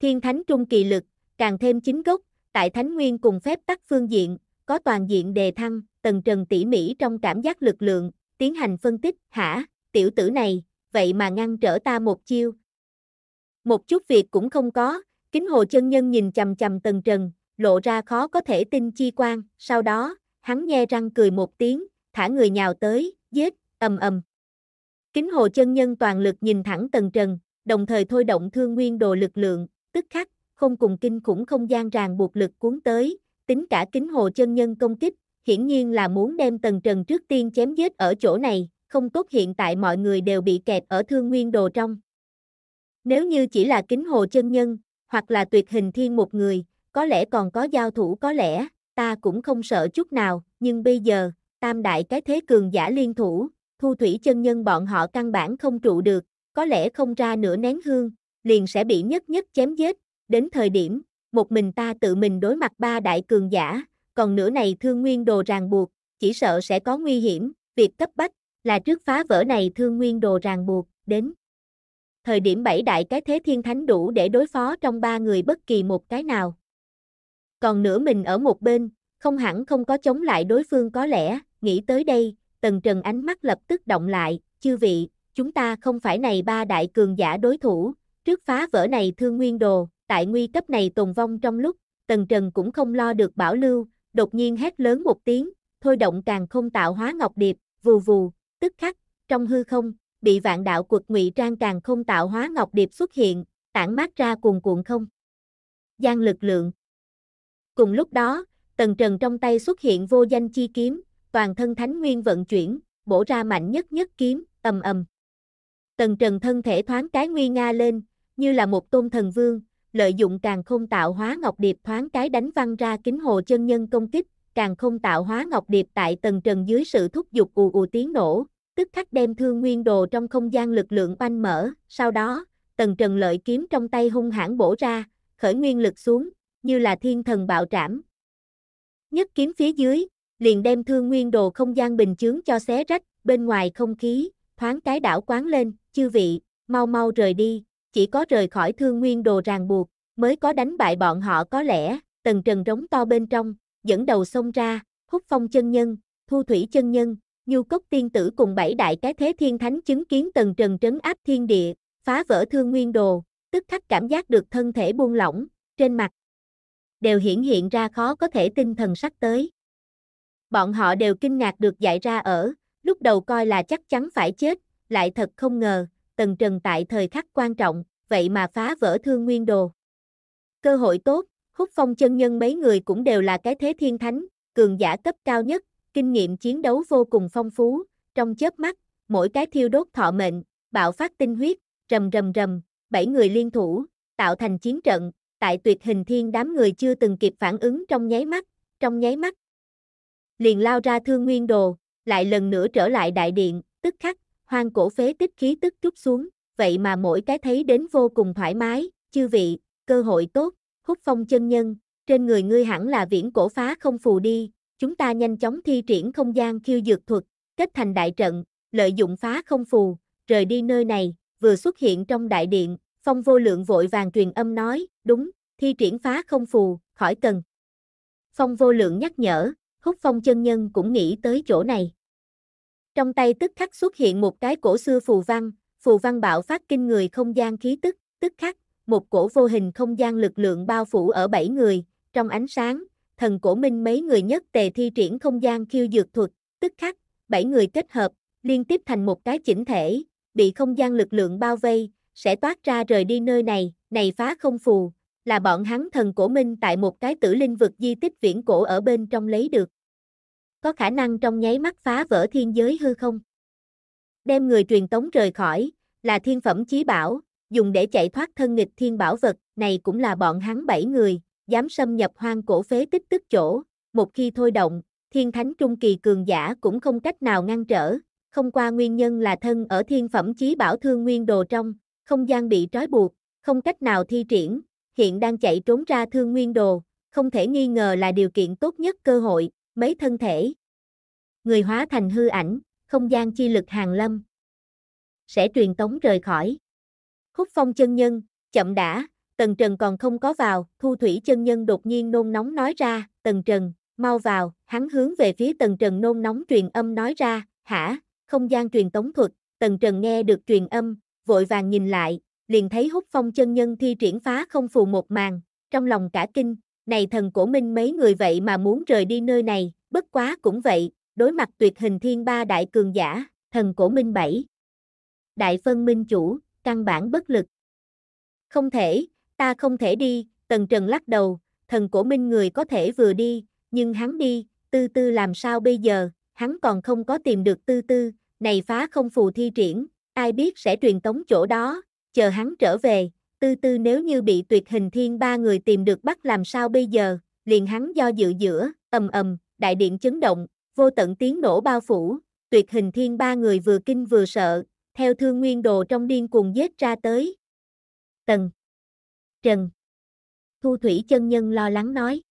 Thiên thánh trung kỳ lực, càng thêm chính gốc, tại thánh nguyên cùng phép tắc phương diện, có toàn diện đề thăng, tầng trần tỉ mỉ trong cảm giác lực lượng, tiến hành phân tích, hả, tiểu tử này, vậy mà ngăn trở ta một chiêu. Một chút việc cũng không có, kính hồ chân nhân nhìn chầm chầm tầng trần, lộ ra khó có thể tin chi quan, sau đó, hắn nghe răng cười một tiếng, thả người nhào tới, giết, ầm ầm. Kính hồ chân nhân toàn lực nhìn thẳng tầng trần, đồng thời thôi động thương nguyên đồ lực lượng, tức khắc, không cùng kinh khủng không gian ràng buộc lực cuốn tới, tính cả kính hồ chân nhân công kích, hiển nhiên là muốn đem tầng trần trước tiên chém giết ở chỗ này, không tốt hiện tại mọi người đều bị kẹt ở thương nguyên đồ trong. Nếu như chỉ là kính hồ chân nhân, hoặc là tuyệt hình thiên một người, có lẽ còn có giao thủ có lẽ, ta cũng không sợ chút nào, nhưng bây giờ, tam đại cái thế cường giả liên thủ, thu thủy chân nhân bọn họ căn bản không trụ được, có lẽ không ra nửa nén hương, liền sẽ bị nhất nhất chém giết, đến thời điểm, một mình ta tự mình đối mặt ba đại cường giả, còn nửa này thương nguyên đồ ràng buộc, chỉ sợ sẽ có nguy hiểm, việc cấp bách, là trước phá vỡ này thương nguyên đồ ràng buộc, đến. Thời điểm bảy đại cái thế thiên thánh đủ để đối phó trong ba người bất kỳ một cái nào. Còn nửa mình ở một bên, không hẳn không có chống lại đối phương có lẽ, nghĩ tới đây, Tần Trần ánh mắt lập tức động lại, chư vị, chúng ta không phải này ba đại cường giả đối thủ, trước phá vỡ này thương nguyên đồ, tại nguy cấp này tồn vong trong lúc, Tần Trần cũng không lo được bảo lưu, đột nhiên hét lớn một tiếng, thôi động càng không tạo hóa ngọc điệp, vù vù, tức khắc, trong hư không, bị vạn đạo quật ngụy trang càng không tạo hóa ngọc điệp xuất hiện, tản mát ra cuồn cuộn không. Gian lực lượng. Cùng lúc đó, Tần Trần trong tay xuất hiện vô danh chi kiếm, toàn thân thánh nguyên vận chuyển, bổ ra mạnh nhất nhất kiếm, ầm ầm. Tần trần thân thể thoáng cái nguy nga lên, như là một tôn thần vương, lợi dụng càng không tạo hóa ngọc điệp thoáng cái đánh văng ra kính hồ chân nhân công kích, càng không tạo hóa ngọc điệp tại tầng trần dưới sự thúc giục ù ù tiếng nổ, tức khắc đem thương nguyên đồ trong không gian lực lượng banh mở, sau đó, Tần trần lợi kiếm trong tay hung hãn bổ ra, khởi nguyên lực xuống, như là thiên thần bạo trảm. Nhất kiếm phía dưới, liền đem thương nguyên đồ không gian bình chướng cho xé rách, bên ngoài không khí, thoáng cái đảo quán lên, chư vị, mau mau rời đi, chỉ có rời khỏi thương nguyên đồ ràng buộc, mới có đánh bại bọn họ có lẽ, tần trần rống to bên trong, dẫn đầu xông ra, hút phong chân nhân, thu thủy chân nhân, nhu cốc tiên tử cùng bảy đại cái thế thiên thánh chứng kiến tần trần trấn áp thiên địa, phá vỡ thương nguyên đồ, tức khắc cảm giác được thân thể buông lỏng, trên mặt, đều hiển hiện ra khó có thể tinh thần sắc tới. Bọn họ đều kinh ngạc được giải ra ở, lúc đầu coi là chắc chắn phải chết, lại thật không ngờ, Tần Trần tại thời khắc quan trọng, vậy mà phá vỡ thương nguyên đồ. Cơ hội tốt, hút phong chân nhân mấy người cũng đều là cái thế thiên thánh, cường giả cấp cao nhất, kinh nghiệm chiến đấu vô cùng phong phú, trong chớp mắt, mỗi cái thiêu đốt thọ mệnh, bạo phát tinh huyết, rầm rầm rầm, bảy người liên thủ, tạo thành chiến trận, tại tuyệt hình thiên đám người chưa từng kịp phản ứng trong nháy mắt, trong nháy mắt, liền lao ra thương nguyên đồ, lại lần nữa trở lại đại điện, tức khắc, hoang cổ phế tích khí tức chút xuống, vậy mà mỗi cái thấy đến vô cùng thoải mái, chư vị, cơ hội tốt, hút phong chân nhân, trên người ngươi hẳn là viễn cổ phá không phù đi, chúng ta nhanh chóng thi triển không gian khiêu dược thuật, kết thành đại trận, lợi dụng phá không phù, rời đi nơi này, vừa xuất hiện trong đại điện, phong vô lượng vội vàng truyền âm nói, đúng, thi triển phá không phù, khỏi cần. Phong vô lượng nhắc nhở, húc phong chân nhân cũng nghĩ tới chỗ này. Trong tay tức khắc xuất hiện một cái cổ xưa phù văn, phù văn bạo phát kinh người không gian khí tức, tức khắc, một cổ vô hình không gian lực lượng bao phủ ở bảy người, trong ánh sáng, thần cổ minh mấy người nhất tề thi triển không gian khiêu dược thuật, tức khắc, bảy người kết hợp, liên tiếp thành một cái chỉnh thể, bị không gian lực lượng bao vây, sẽ toát ra rời đi nơi này, này phá không phù, là bọn hắn thần cổ minh tại một cái tử linh vực di tích viễn cổ ở bên trong lấy được có khả năng trong nháy mắt phá vỡ thiên giới hư không. Đem người truyền tống rời khỏi, là thiên phẩm chí bảo, dùng để chạy thoát thân nghịch thiên bảo vật, này cũng là bọn hắn bảy người, dám xâm nhập hoang cổ phế tích tức chỗ, một khi thôi động, thiên thánh trung kỳ cường giả cũng không cách nào ngăn trở, không qua nguyên nhân là thân ở thiên phẩm chí bảo thương nguyên đồ trong, không gian bị trói buộc, không cách nào thi triển, hiện đang chạy trốn ra thương nguyên đồ, không thể nghi ngờ là điều kiện tốt nhất cơ hội, mấy thân thể. Người hóa thành hư ảnh, không gian chi lực hàng lâm. Sẽ truyền tống rời khỏi. Húc phong chân nhân, chậm đã, tần trần còn không có vào, thu thủy chân nhân đột nhiên nôn nóng nói ra, tần trần, mau vào, hắn hướng về phía tần trần nôn nóng truyền âm nói ra, hả, không gian truyền tống thuật, tần trần nghe được truyền âm, vội vàng nhìn lại, liền thấy hút phong chân nhân thi triển phá không phù một màn, trong lòng cả kinh, này thần cổ minh mấy người vậy mà muốn rời đi nơi này, bất quá cũng vậy, đối mặt tuyệt hình thiên ba đại cường giả, thần cổ minh bảy. Đại phân minh chủ, căn bản bất lực. Không thể, ta không thể đi, tần trần lắc đầu, thần cổ minh người có thể vừa đi, nhưng hắn đi, tư tư làm sao bây giờ, hắn còn không có tìm được tư tư, này phá không phù thi triển, ai biết sẽ truyền tống chỗ đó, chờ hắn trở về, tư tư nếu như bị tuyệt hình thiên ba người tìm được bắt làm sao bây giờ, liền hắn do dự giữa, ầm ầm, đại điện chấn động, vô tận tiếng nổ bao phủ, tuyệt hình thiên ba người vừa kinh vừa sợ, theo thương nguyên đồ trong điên cuồng giết ra tới. Tần Trần Thu thủy chân nhân lo lắng nói.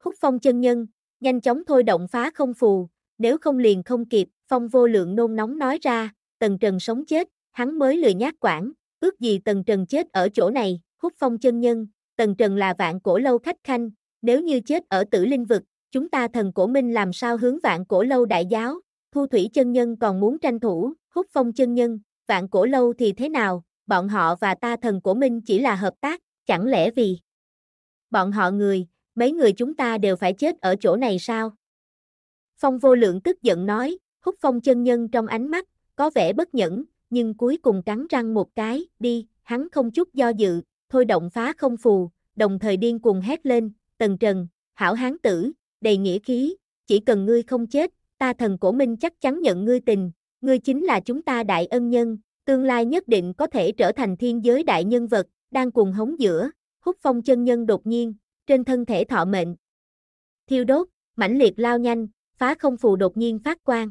Húc phong chân nhân, nhanh chóng thôi động phá không phù, nếu không liền không kịp, phong vô lượng nôn nóng nói ra, tần trần sống chết, hắn mới lười nhát quản, Ước gì Tần Trần chết ở chỗ này, hút phong chân nhân, Tần Trần là vạn cổ lâu khách khanh, nếu như chết ở tử linh vực, chúng ta thần cổ minh làm sao hướng vạn cổ lâu đại giáo, thu thủy chân nhân còn muốn tranh thủ, hút phong chân nhân, vạn cổ lâu thì thế nào, bọn họ và ta thần cổ minh chỉ là hợp tác, chẳng lẽ vì bọn họ người, mấy người chúng ta đều phải chết ở chỗ này sao? Phong vô lượng tức giận nói, hút phong chân nhân trong ánh mắt, có vẻ bất nhẫn, nhưng cuối cùng cắn răng một cái, đi, hắn không chút do dự, thôi động phá không phù, đồng thời điên cuồng hét lên, tần trần, hảo hán tử, đầy nghĩa khí, chỉ cần ngươi không chết, ta thần cổ minh chắc chắn nhận ngươi tình, ngươi chính là chúng ta đại ân nhân, tương lai nhất định có thể trở thành thiên giới đại nhân vật, đang cuồng hống giữa, hút phong chân nhân đột nhiên, trên thân thể thọ mệnh. Thiêu đốt, mãnh liệt lao nhanh, phá không phù đột nhiên phát quang.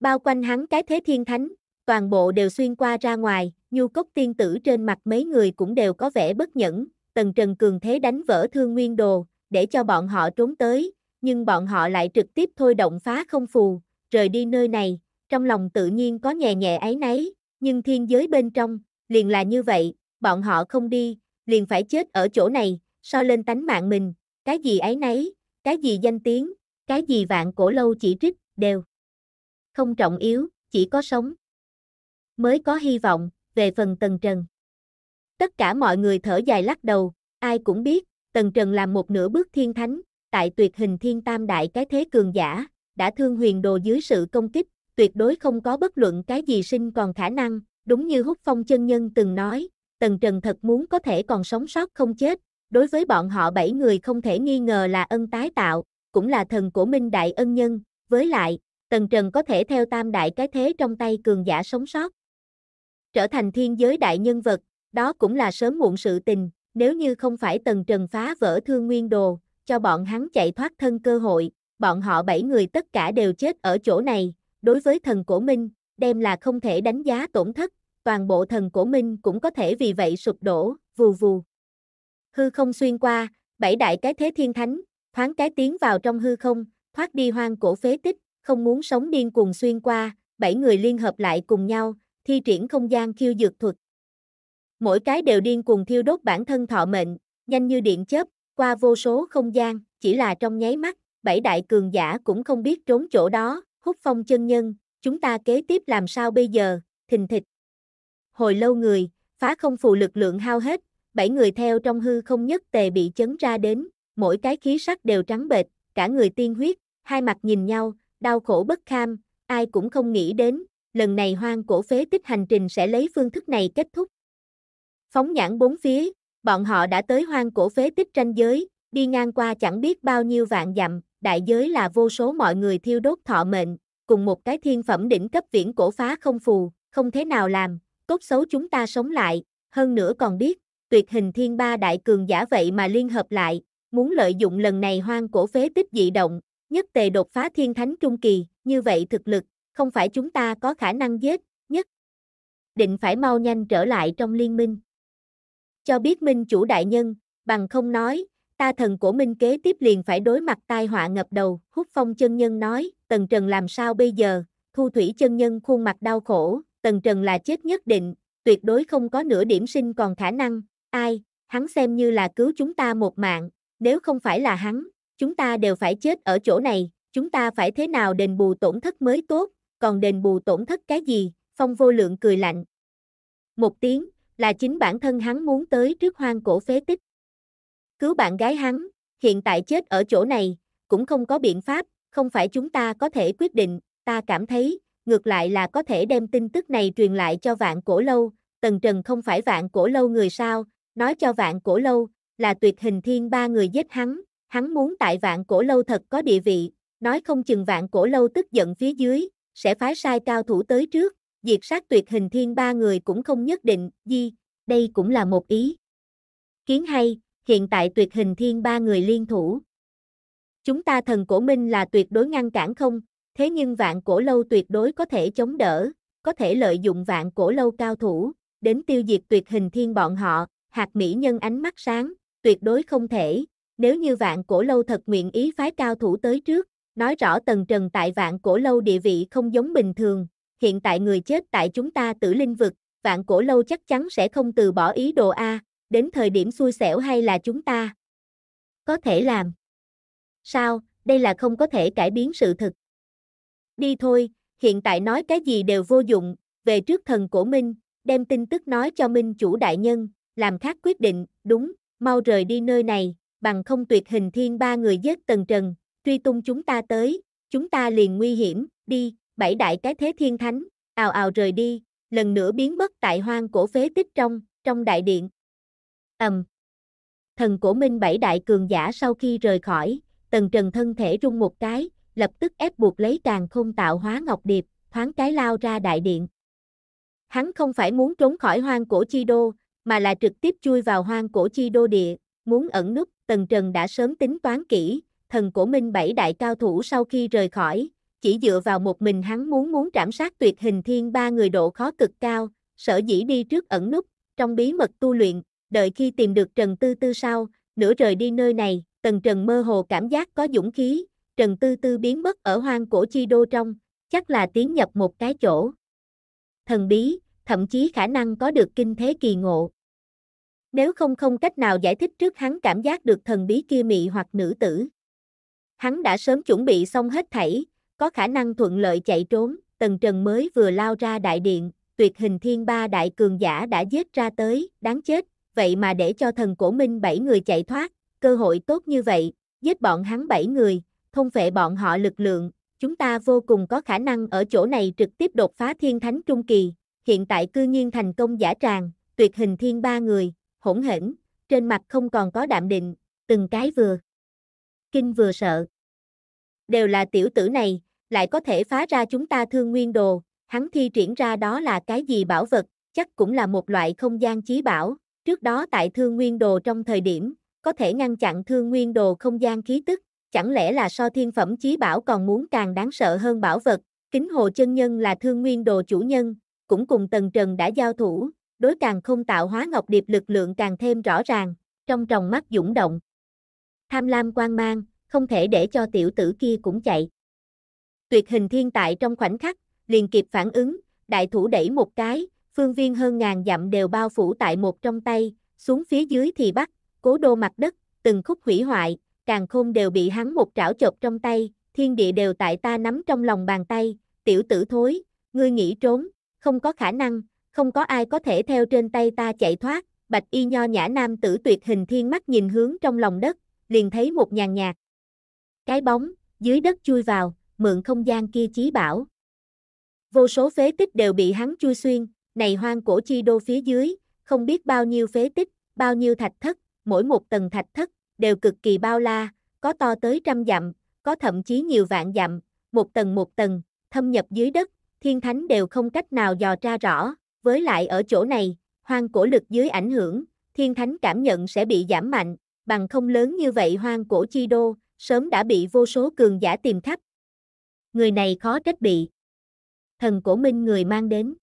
Bao quanh hắn cái thế thiên thánh, toàn bộ đều xuyên qua ra ngoài, nhu cốc tiên tử trên mặt mấy người cũng đều có vẻ bất nhẫn, tần trần cường thế đánh vỡ thương nguyên đồ, để cho bọn họ trốn tới, nhưng bọn họ lại trực tiếp thôi động phá không phù, rời đi nơi này, trong lòng tự nhiên có nhẹ nhẹ ấy nấy, nhưng thiên giới bên trong, liền là như vậy, bọn họ không đi, liền phải chết ở chỗ này, so lên tánh mạng mình, cái gì ấy nấy, cái gì danh tiếng, cái gì vạn cổ lâu chỉ trích, đều không trọng yếu, chỉ có sống mới có hy vọng, về phần Tần Trần. Tất cả mọi người thở dài lắc đầu, ai cũng biết, Tần Trần làm một nửa bước thiên thánh, tại tuyệt hình thiên tam đại cái thế cường giả, đã thương huyền đồ dưới sự công kích, tuyệt đối không có bất luận cái gì sinh còn khả năng, đúng như hút phong chân nhân từng nói, Tần Trần thật muốn có thể còn sống sót không chết, đối với bọn họ bảy người không thể nghi ngờ là ân tái tạo, cũng là thần của Minh Đại Ân Nhân, với lại, Tần Trần có thể theo tam đại cái thế trong tay cường giả sống sót, trở thành thiên giới đại nhân vật, đó cũng là sớm muộn sự tình, nếu như không phải Tần Trần phá vỡ thương nguyên đồ, cho bọn hắn chạy thoát thân cơ hội, bọn họ bảy người tất cả đều chết ở chỗ này, đối với thần cổ minh, đem là không thể đánh giá tổn thất, toàn bộ thần cổ minh cũng có thể vì vậy sụp đổ, vù vù. Hư không xuyên qua, bảy đại cái thế thiên thánh, thoáng cái tiến vào trong hư không, thoát đi hoang cổ phế tích, không muốn sống điên cuồng xuyên qua, bảy người liên hợp lại cùng nhau, thi triển không gian khiêu dược thuật. Mỗi cái đều điên cuồng thiêu đốt bản thân thọ mệnh, nhanh như điện chớp, qua vô số không gian, chỉ là trong nháy mắt, bảy đại cường giả cũng không biết trốn chỗ đó, hút phong chân nhân, chúng ta kế tiếp làm sao bây giờ, thình thịch. Hồi lâu người, phá không phù lực lượng hao hết, bảy người theo trong hư không nhất tề bị chấn ra đến, mỗi cái khí sắc đều trắng bệch, cả người tiên huyết, hai mặt nhìn nhau, đau khổ bất kham, ai cũng không nghĩ đến, lần này hoang cổ phế tích hành trình sẽ lấy phương thức này kết thúc. Phóng nhãn bốn phía, bọn họ đã tới hoang cổ phế tích tranh giới, đi ngang qua chẳng biết bao nhiêu vạn dặm, đại giới là vô số mọi người thiêu đốt thọ mệnh, cùng một cái thiên phẩm đỉnh cấp viễn cổ phá không phù, không thế nào làm, tốt xấu chúng ta sống lại, hơn nữa còn biết, tuyệt hình thiên ba đại cường giả vậy mà liên hợp lại, muốn lợi dụng lần này hoang cổ phế tích dị động, nhất tề đột phá thiên thánh trung kỳ, như vậy thực lực, không phải chúng ta có khả năng giết, nhất định phải mau nhanh trở lại trong liên minh. Cho biết minh chủ đại nhân, bằng không nói, ta thần của minh kế tiếp liền phải đối mặt tai họa ngập đầu, hút phong chân nhân nói, tần trần làm sao bây giờ, thu thủy chân nhân khuôn mặt đau khổ, tần trần là chết nhất định, tuyệt đối không có nửa điểm sinh còn khả năng, ai, hắn xem như là cứu chúng ta một mạng, nếu không phải là hắn, chúng ta đều phải chết ở chỗ này, chúng ta phải thế nào đền bù tổn thất mới tốt, còn đền bù tổn thất cái gì, phong vô lượng cười lạnh. Một tiếng, là chính bản thân hắn muốn tới trước hoang cổ phế tích. Cứu bạn gái hắn, hiện tại chết ở chỗ này, cũng không có biện pháp, không phải chúng ta có thể quyết định, ta cảm thấy, ngược lại là có thể đem tin tức này truyền lại cho vạn cổ lâu, Tần Trần không phải vạn cổ lâu người sao, nói cho vạn cổ lâu, là tuyệt hình thiên ba người giết hắn, hắn muốn tại vạn cổ lâu thật có địa vị, nói không chừng vạn cổ lâu tức giận phía dưới, sẽ phái sai cao thủ tới trước, diệt sát tuyệt hình thiên ba người cũng không nhất định, di, đây cũng là một ý. Kiến hay, hiện tại tuyệt hình thiên ba người liên thủ. Chúng ta thần cổ minh là tuyệt đối ngăn cản không, thế nhưng vạn cổ lâu tuyệt đối có thể chống đỡ, có thể lợi dụng vạn cổ lâu cao thủ, đến tiêu diệt tuyệt hình thiên bọn họ, hạt mỹ nhân ánh mắt sáng, tuyệt đối không thể, nếu như vạn cổ lâu thật nguyện ý phái cao thủ tới trước, nói rõ tần trần tại vạn cổ lâu địa vị không giống bình thường, hiện tại người chết tại chúng ta tử linh vực, vạn cổ lâu chắc chắn sẽ không từ bỏ ý đồ A, đến thời điểm xui xẻo hay là chúng ta. Có thể làm. Sao, đây là không có thể cải biến sự thực. Đi thôi, hiện tại nói cái gì đều vô dụng, về trước thần cổ Minh, đem tin tức nói cho Minh chủ đại nhân, làm khác quyết định, đúng, mau rời đi nơi này, bằng không tuyệt hình thiên ba người giết tần trần, truy tung chúng ta tới, chúng ta liền nguy hiểm, đi, bảy đại cái thế thiên thánh, ào ào rời đi, lần nữa biến mất tại hoang cổ phế tích trong, trong đại điện. Ầm. Um. Thần cổ minh bảy đại cường giả sau khi rời khỏi, tần trần thân thể rung một cái, lập tức ép buộc lấy càng không tạo hóa ngọc điệp, thoáng cái lao ra đại điện. Hắn không phải muốn trốn khỏi hoang cổ chi đô, mà là trực tiếp chui vào hoang cổ chi đô địa, muốn ẩn núp, tần trần đã sớm tính toán kỹ, thần cổ minh bảy đại cao thủ sau khi rời khỏi, chỉ dựa vào một mình hắn muốn muốn trảm sát tuyệt hình thiên ba người độ khó cực cao, sở dĩ đi trước ẩn nút, trong bí mật tu luyện, đợi khi tìm được Trần Tư Tư sau, nửa rời đi nơi này, Tần Trần mơ hồ cảm giác có dũng khí, Trần Tư Tư biến mất ở hoang cổ chi đô trong, chắc là tiến nhập một cái chỗ. Thần bí, thậm chí khả năng có được kinh thế kỳ ngộ. Nếu không không cách nào giải thích trước hắn cảm giác được thần bí kia mị hoặc nữ tử. Hắn đã sớm chuẩn bị xong hết thảy, có khả năng thuận lợi chạy trốn, Tần Trần mới vừa lao ra đại điện, tuyệt hình thiên ba đại cường giả đã giết ra tới, đáng chết, vậy mà để cho thần cổ minh bảy người chạy thoát, cơ hội tốt như vậy, giết bọn hắn bảy người, thông phệ bọn họ lực lượng, chúng ta vô cùng có khả năng ở chỗ này trực tiếp đột phá thiên thánh trung kỳ, hiện tại cư nhiên thành công giả tràng, tuyệt hình thiên ba người, hỗn hển, trên mặt không còn có đạm định, từng cái vừa kinh vừa sợ. Đều là tiểu tử này, lại có thể phá ra chúng ta thương nguyên đồ, hắn thi triển ra đó là cái gì bảo vật, chắc cũng là một loại không gian chí bảo, trước đó tại thương nguyên đồ trong thời điểm, có thể ngăn chặn thương nguyên đồ không gian khí tức, chẳng lẽ là so thiên phẩm chí bảo còn muốn càng đáng sợ hơn bảo vật, kính hồ chân nhân là thương nguyên đồ chủ nhân, cũng cùng tần trần đã giao thủ, đối càng không tạo hóa ngọc điệp lực lượng càng thêm rõ ràng, trong tròng mắt dũng động tham lam quan mang, không thể để cho tiểu tử kia cũng chạy. Tuyệt hình thiên tại trong khoảnh khắc, liền kịp phản ứng, đại thủ đẩy một cái, phương viên hơn ngàn dặm đều bao phủ tại một trong tay, xuống phía dưới thì bắt, cố đô mặt đất, từng khúc hủy hoại, càng khôn đều bị hắn một trảo chộp trong tay, thiên địa đều tại ta nắm trong lòng bàn tay, tiểu tử thối, ngươi nghĩ trốn, không có khả năng, không có ai có thể theo trên tay ta chạy thoát, bạch y nho nhã nam tử tuyệt hình thiên mắt nhìn hướng trong lòng đất, liền thấy một nhàn nhạt. Cái bóng, dưới đất chui vào, mượn không gian kia chí bảo. Vô số phế tích đều bị hắn chui xuyên, này hoang cổ chi đô phía dưới, không biết bao nhiêu phế tích, bao nhiêu thạch thất, mỗi một tầng thạch thất, đều cực kỳ bao la, có to tới trăm dặm, có thậm chí nhiều vạn dặm, một tầng một tầng, thâm nhập dưới đất, thiên thánh đều không cách nào dò ra rõ, với lại ở chỗ này, hoang cổ lực dưới ảnh hưởng, thiên thánh cảm nhận sẽ bị giảm mạnh, bằng không lớn như vậy hoang cổ chi đô, sớm đã bị vô số cường giả tìm khắp. Người này khó trách bị. Thần cổ minh người mang đến.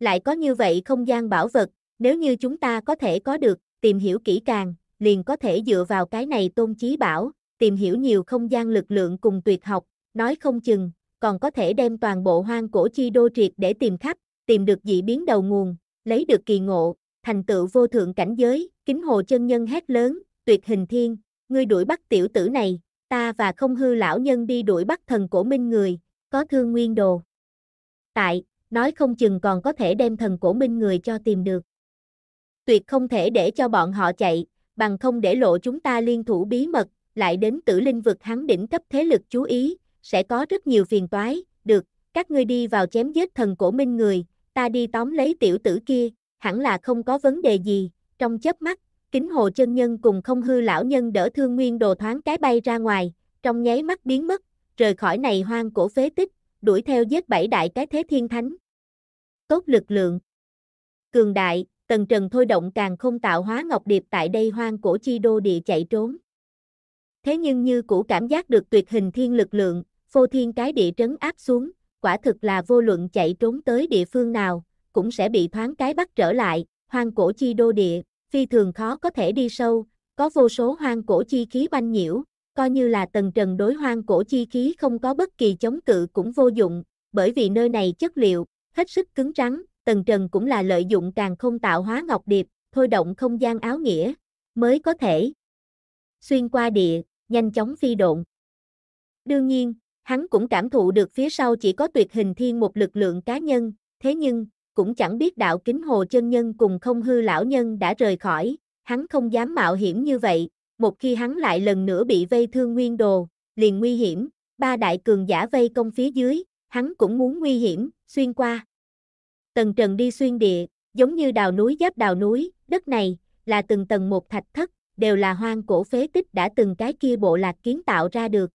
Lại có như vậy không gian bảo vật, nếu như chúng ta có thể có được, tìm hiểu kỹ càng, liền có thể dựa vào cái này tôn trí bảo, tìm hiểu nhiều không gian lực lượng cùng tuyệt học, nói không chừng, còn có thể đem toàn bộ hoang cổ chi đô triệt để tìm khắp, tìm được dị biến đầu nguồn, lấy được kỳ ngộ, thành tựu vô thượng cảnh giới, kính hồ chân nhân hét lớn, tuyệt hình thiên, ngươi đuổi bắt tiểu tử này, ta và không hư lão nhân đi đuổi bắt thần cổ minh người, có thương nguyên đồ. Tại, nói không chừng còn có thể đem thần cổ minh người cho tìm được. Tuyệt không thể để cho bọn họ chạy, bằng không để lộ chúng ta liên thủ bí mật, lại đến tử linh vực hắn đỉnh cấp thế lực chú ý, sẽ có rất nhiều phiền toái, được, các ngươi đi vào chém giết thần cổ minh người, ta đi tóm lấy tiểu tử kia, hẳn là không có vấn đề gì, trong chớp mắt, kính hồ chân nhân cùng không hư lão nhân đỡ thương nguyên đồ thoáng cái bay ra ngoài, trong nháy mắt biến mất, rời khỏi này hoang cổ phế tích, đuổi theo giết bảy đại cái thế thiên thánh. Tốt lực lượng. Cường đại, tần trần thôi động càng không tạo hóa ngọc điệp tại đây hoang cổ chi đô địa chạy trốn. Thế nhưng như cũ cảm giác được tuyệt hình thiên lực lượng, phô thiên cái địa trấn áp xuống, quả thực là vô luận chạy trốn tới địa phương nào, cũng sẽ bị thoáng cái bắt trở lại, hoang cổ chi đô địa, phi thường khó có thể đi sâu, có vô số hoang cổ chi khí banh nhiễu, coi như là tầng trần đối hoang cổ chi khí không có bất kỳ chống cự cũng vô dụng, bởi vì nơi này chất liệu, hết sức cứng rắn, tầng trần cũng là lợi dụng càng không tạo hóa ngọc điệp, thôi động không gian áo nghĩa, mới có thể xuyên qua địa, nhanh chóng phi độn. Đương nhiên, hắn cũng cảm thụ được phía sau chỉ có tuyệt hình thiên một lực lượng cá nhân, thế nhưng, cũng chẳng biết đạo kính hồ chân nhân cùng không hư lão nhân đã rời khỏi, hắn không dám mạo hiểm như vậy, một khi hắn lại lần nữa bị vây thương nguyên đồ, liền nguy hiểm, ba đại cường giả vây công phía dưới, hắn cũng muốn nguy hiểm, xuyên qua. Tần trần đi xuyên địa, giống như đào núi giáp đào núi, đất này, là từng tầng một thạch thất, đều là hoang cổ phế tích đã từng cái kia bộ lạc kiến tạo ra được.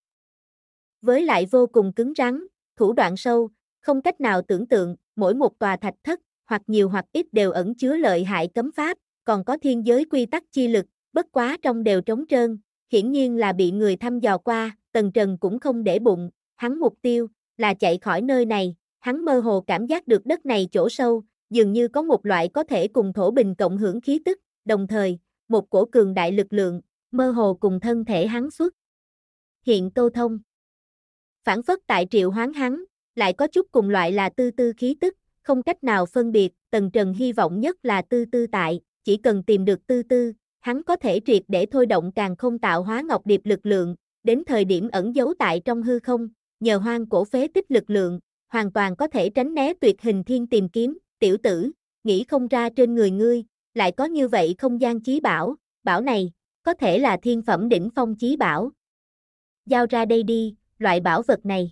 Với lại vô cùng cứng rắn, thủ đoạn sâu, không cách nào tưởng tượng, mỗi một tòa thạch thất, hoặc nhiều hoặc ít đều ẩn chứa lợi hại cấm pháp, còn có thiên giới quy tắc chi lực, bất quá trong đều trống trơn, hiển nhiên là bị người thăm dò qua, Tần Trần cũng không để bụng, hắn mục tiêu là chạy khỏi nơi này, hắn mơ hồ cảm giác được đất này chỗ sâu, dường như có một loại có thể cùng thổ bình cộng hưởng khí tức, đồng thời, một cổ cường đại lực lượng, mơ hồ cùng thân thể hắn xuất. Hiện Tô Thông Phản phất tại triệu hoán hắn, lại có chút cùng loại là tư tư khí tức, không cách nào phân biệt, Tần Trần hy vọng nhất là tư tư tại, chỉ cần tìm được tư tư, hắn có thể triệt để thôi động càng không tạo hóa ngọc điệp lực lượng, đến thời điểm ẩn giấu tại trong hư không, nhờ hoang cổ phế tích lực lượng, hoàn toàn có thể tránh né tuyệt hình thiên tìm kiếm, tiểu tử, nghĩ không ra trên người ngươi, lại có như vậy không gian chí bảo, bảo này, có thể là thiên phẩm đỉnh phong chí bảo. Giao ra đây đi, loại bảo vật này.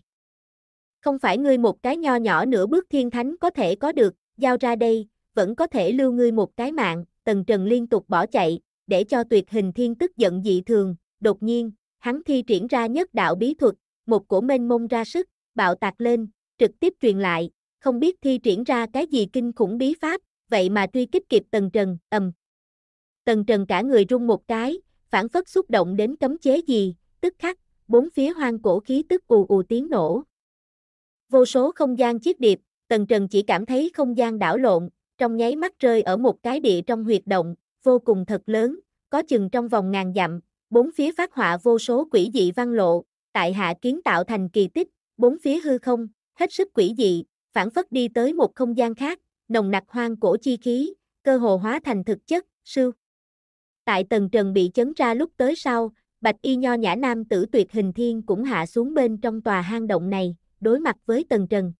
Không phải ngươi một cái nho nhỏ nửa bước thiên thánh có thể có được, giao ra đây, vẫn có thể lưu ngươi một cái mạng, Tần Trần liên tục bỏ chạy, để cho tuyệt hình thiên tức giận dị thường, đột nhiên, hắn thi triển ra nhất đạo bí thuật, một cổ mênh mông ra sức, bạo tạc lên, trực tiếp truyền lại, không biết thi triển ra cái gì kinh khủng bí pháp, vậy mà truy kích kịp Tần Trần, ầm. Tần Trần cả người rung một cái, phản phất xúc động đến cấm chế gì, tức khắc, bốn phía hoang cổ khí tức ù ù tiếng nổ, Vô số không gian chiếc điệp, Tần Trần chỉ cảm thấy không gian đảo lộn, trong nháy mắt rơi ở một cái địa trong huyệt động, vô cùng thật lớn, có chừng trong vòng ngàn dặm, bốn phía phát họa vô số quỷ dị văn lộ, tại hạ kiến tạo thành kỳ tích, bốn phía hư không, hết sức quỷ dị, phản phất đi tới một không gian khác, nồng nặc hoang cổ chi khí, cơ hồ hóa thành thực chất, sư. Tại tầng trần bị chấn ra lúc tới sau, bạch y nho nhã nam tử tuyệt hình thiên cũng hạ xuống bên trong tòa hang động này, đối mặt với Tần Trần.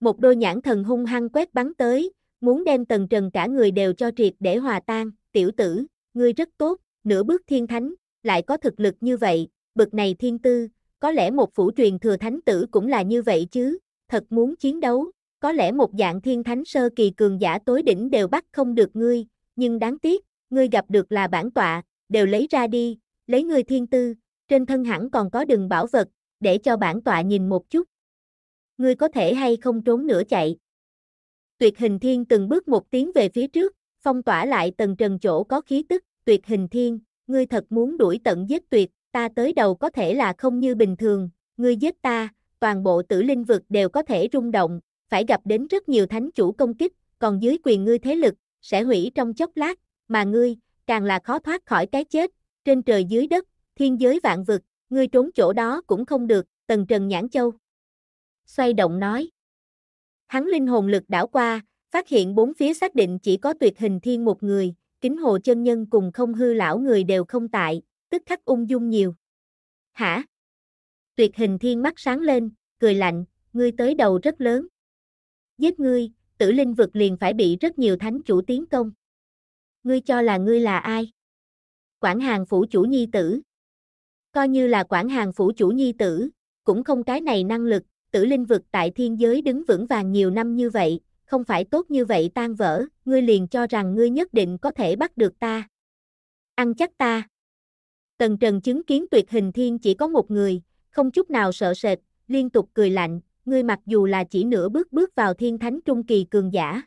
Một đôi nhãn thần hung hăng quét bắn tới, muốn đem Tần Trần cả người đều cho triệt để hòa tan, tiểu tử, ngươi rất tốt, nửa bước thiên thánh, lại có thực lực như vậy, bực này thiên tư, có lẽ một phủ truyền thừa thánh tử cũng là như vậy chứ, thật muốn chiến đấu, có lẽ một dạng thiên thánh sơ kỳ cường giả tối đỉnh đều bắt không được ngươi, nhưng đáng tiếc, ngươi gặp được là bản tọa, đều lấy ra đi, lấy ngươi thiên tư, trên thân hẳn còn có đừng bảo vật, để cho bản tọa nhìn một chút. Ngươi có thể hay không trốn nữa chạy. Tuyệt hình thiên từng bước một tiếng về phía trước, phong tỏa lại tầng trần chỗ có khí tức, tuyệt hình thiên, ngươi thật muốn đuổi tận giết tuyệt, ta tới đầu có thể là không như bình thường, ngươi giết ta, toàn bộ tử linh vực đều có thể rung động, phải gặp đến rất nhiều thánh chủ công kích, còn dưới quyền ngươi thế lực, sẽ hủy trong chốc lát, mà ngươi, càng là khó thoát khỏi cái chết, trên trời dưới đất, thiên giới vạn vực, ngươi trốn chỗ đó cũng không được, Tần Trần Nhãn Châu. Xoay động nói. Hắn linh hồn lực đảo qua, phát hiện bốn phía xác định chỉ có tuyệt hình thiên một người, kính hồ chân nhân cùng không hư lão người đều không tại, tức khắc ung dung nhiều. Hả? Tuyệt hình thiên mắt sáng lên, cười lạnh, ngươi tới đầu rất lớn. Giết ngươi, tử linh vực liền phải bị rất nhiều thánh chủ tiến công. Ngươi cho là ngươi là ai? Quảng hàng phủ chủ nhi tử, Coi như là quản hàng phủ chủ nhi tử, cũng không cái này năng lực, tử linh vực tại thiên giới đứng vững vàng nhiều năm như vậy, không phải tốt như vậy tan vỡ, ngươi liền cho rằng ngươi nhất định có thể bắt được ta. Ăn chắc ta. Tần Trần chứng kiến tuyệt hình thiên chỉ có một người, không chút nào sợ sệt, liên tục cười lạnh, ngươi mặc dù là chỉ nửa bước bước vào thiên thánh trung kỳ cường giả.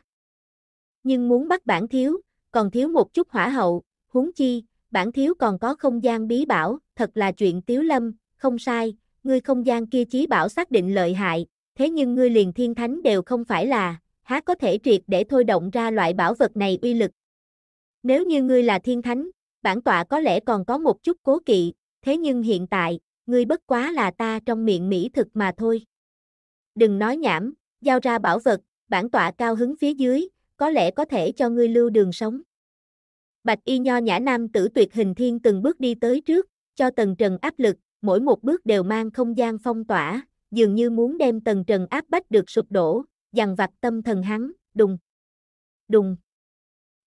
Nhưng muốn bắt bản thiếu, còn thiếu một chút hỏa hậu, huống chi, bản thiếu còn có không gian bí bảo, thật là chuyện tiếu lâm, không sai, ngươi không gian kia chí bảo xác định lợi hại, thế nhưng ngươi liền thiên thánh đều không phải là, há có thể triệt để thôi động ra loại bảo vật này uy lực. Nếu như ngươi là thiên thánh, bản tọa có lẽ còn có một chút cố kỵ, thế nhưng hiện tại, ngươi bất quá là ta trong miệng mỹ thực mà thôi. Đừng nói nhảm, giao ra bảo vật, bản tọa cao hứng phía dưới, có lẽ có thể cho ngươi lưu đường sống. Bạch y nho nhã nam tử tuyệt hình thiên từng bước đi tới trước, cho tầng trần áp lực, mỗi một bước đều mang không gian phong tỏa, dường như muốn đem tầng trần áp bách được sụp đổ, dằn vặt tâm thần hắn, đùng, đùng,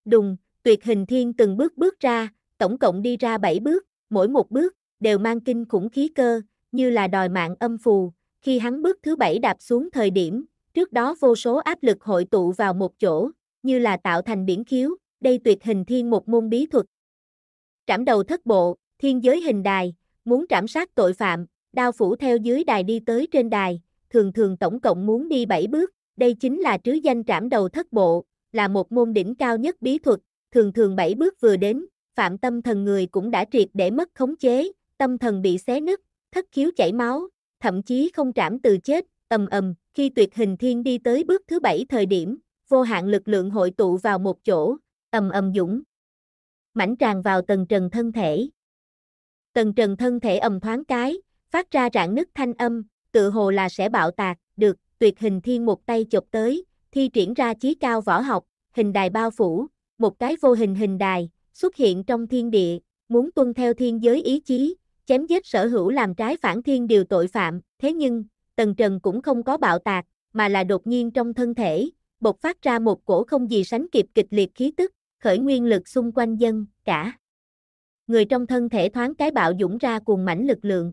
đùng, tuyệt hình thiên từng bước bước ra, tổng cộng đi ra 7 bước, mỗi một bước, đều mang kinh khủng khí cơ, như là đòi mạng âm phù, khi hắn bước thứ bảy đạp xuống thời điểm, trước đó vô số áp lực hội tụ vào một chỗ, như là tạo thành biển khiếu, đây tuyệt hình thiên một môn bí thuật. Trảm đầu thất bộ, Thiên giới hình đài, muốn trảm sát tội phạm, đao phủ theo dưới đài đi tới trên đài, thường thường tổng cộng muốn đi 7 bước, đây chính là trứ danh trảm đầu thất bộ, là một môn đỉnh cao nhất bí thuật, thường thường 7 bước vừa đến, phạm tâm thần người cũng đã triệt để mất khống chế, tâm thần bị xé nứt, thất khiếu chảy máu, thậm chí không trảm từ chết, ầm ầm, khi tuyệt hình thiên đi tới bước thứ bảy thời điểm, vô hạn lực lượng hội tụ vào một chỗ, ầm ầm dũng. Mảnh tràn vào tầng trần thân thể, Tần trần thân thể ầm thoáng cái, phát ra rạn nứt thanh âm, tự hồ là sẽ bạo tạc, được, tuyệt hình thiên một tay chụp tới, thi triển ra chí cao võ học, hình đài bao phủ, một cái vô hình hình đài, xuất hiện trong thiên địa, muốn tuân theo thiên giới ý chí, chém giết sở hữu làm trái phản thiên điều tội phạm, thế nhưng, tần trần cũng không có bạo tạc, mà là đột nhiên trong thân thể, bộc phát ra một cổ không gì sánh kịp kịch liệt khí tức, khởi nguyên lực xung quanh dân, cả người trong thân thể thoáng cái bạo dũng ra cuồng mảnh lực lượng.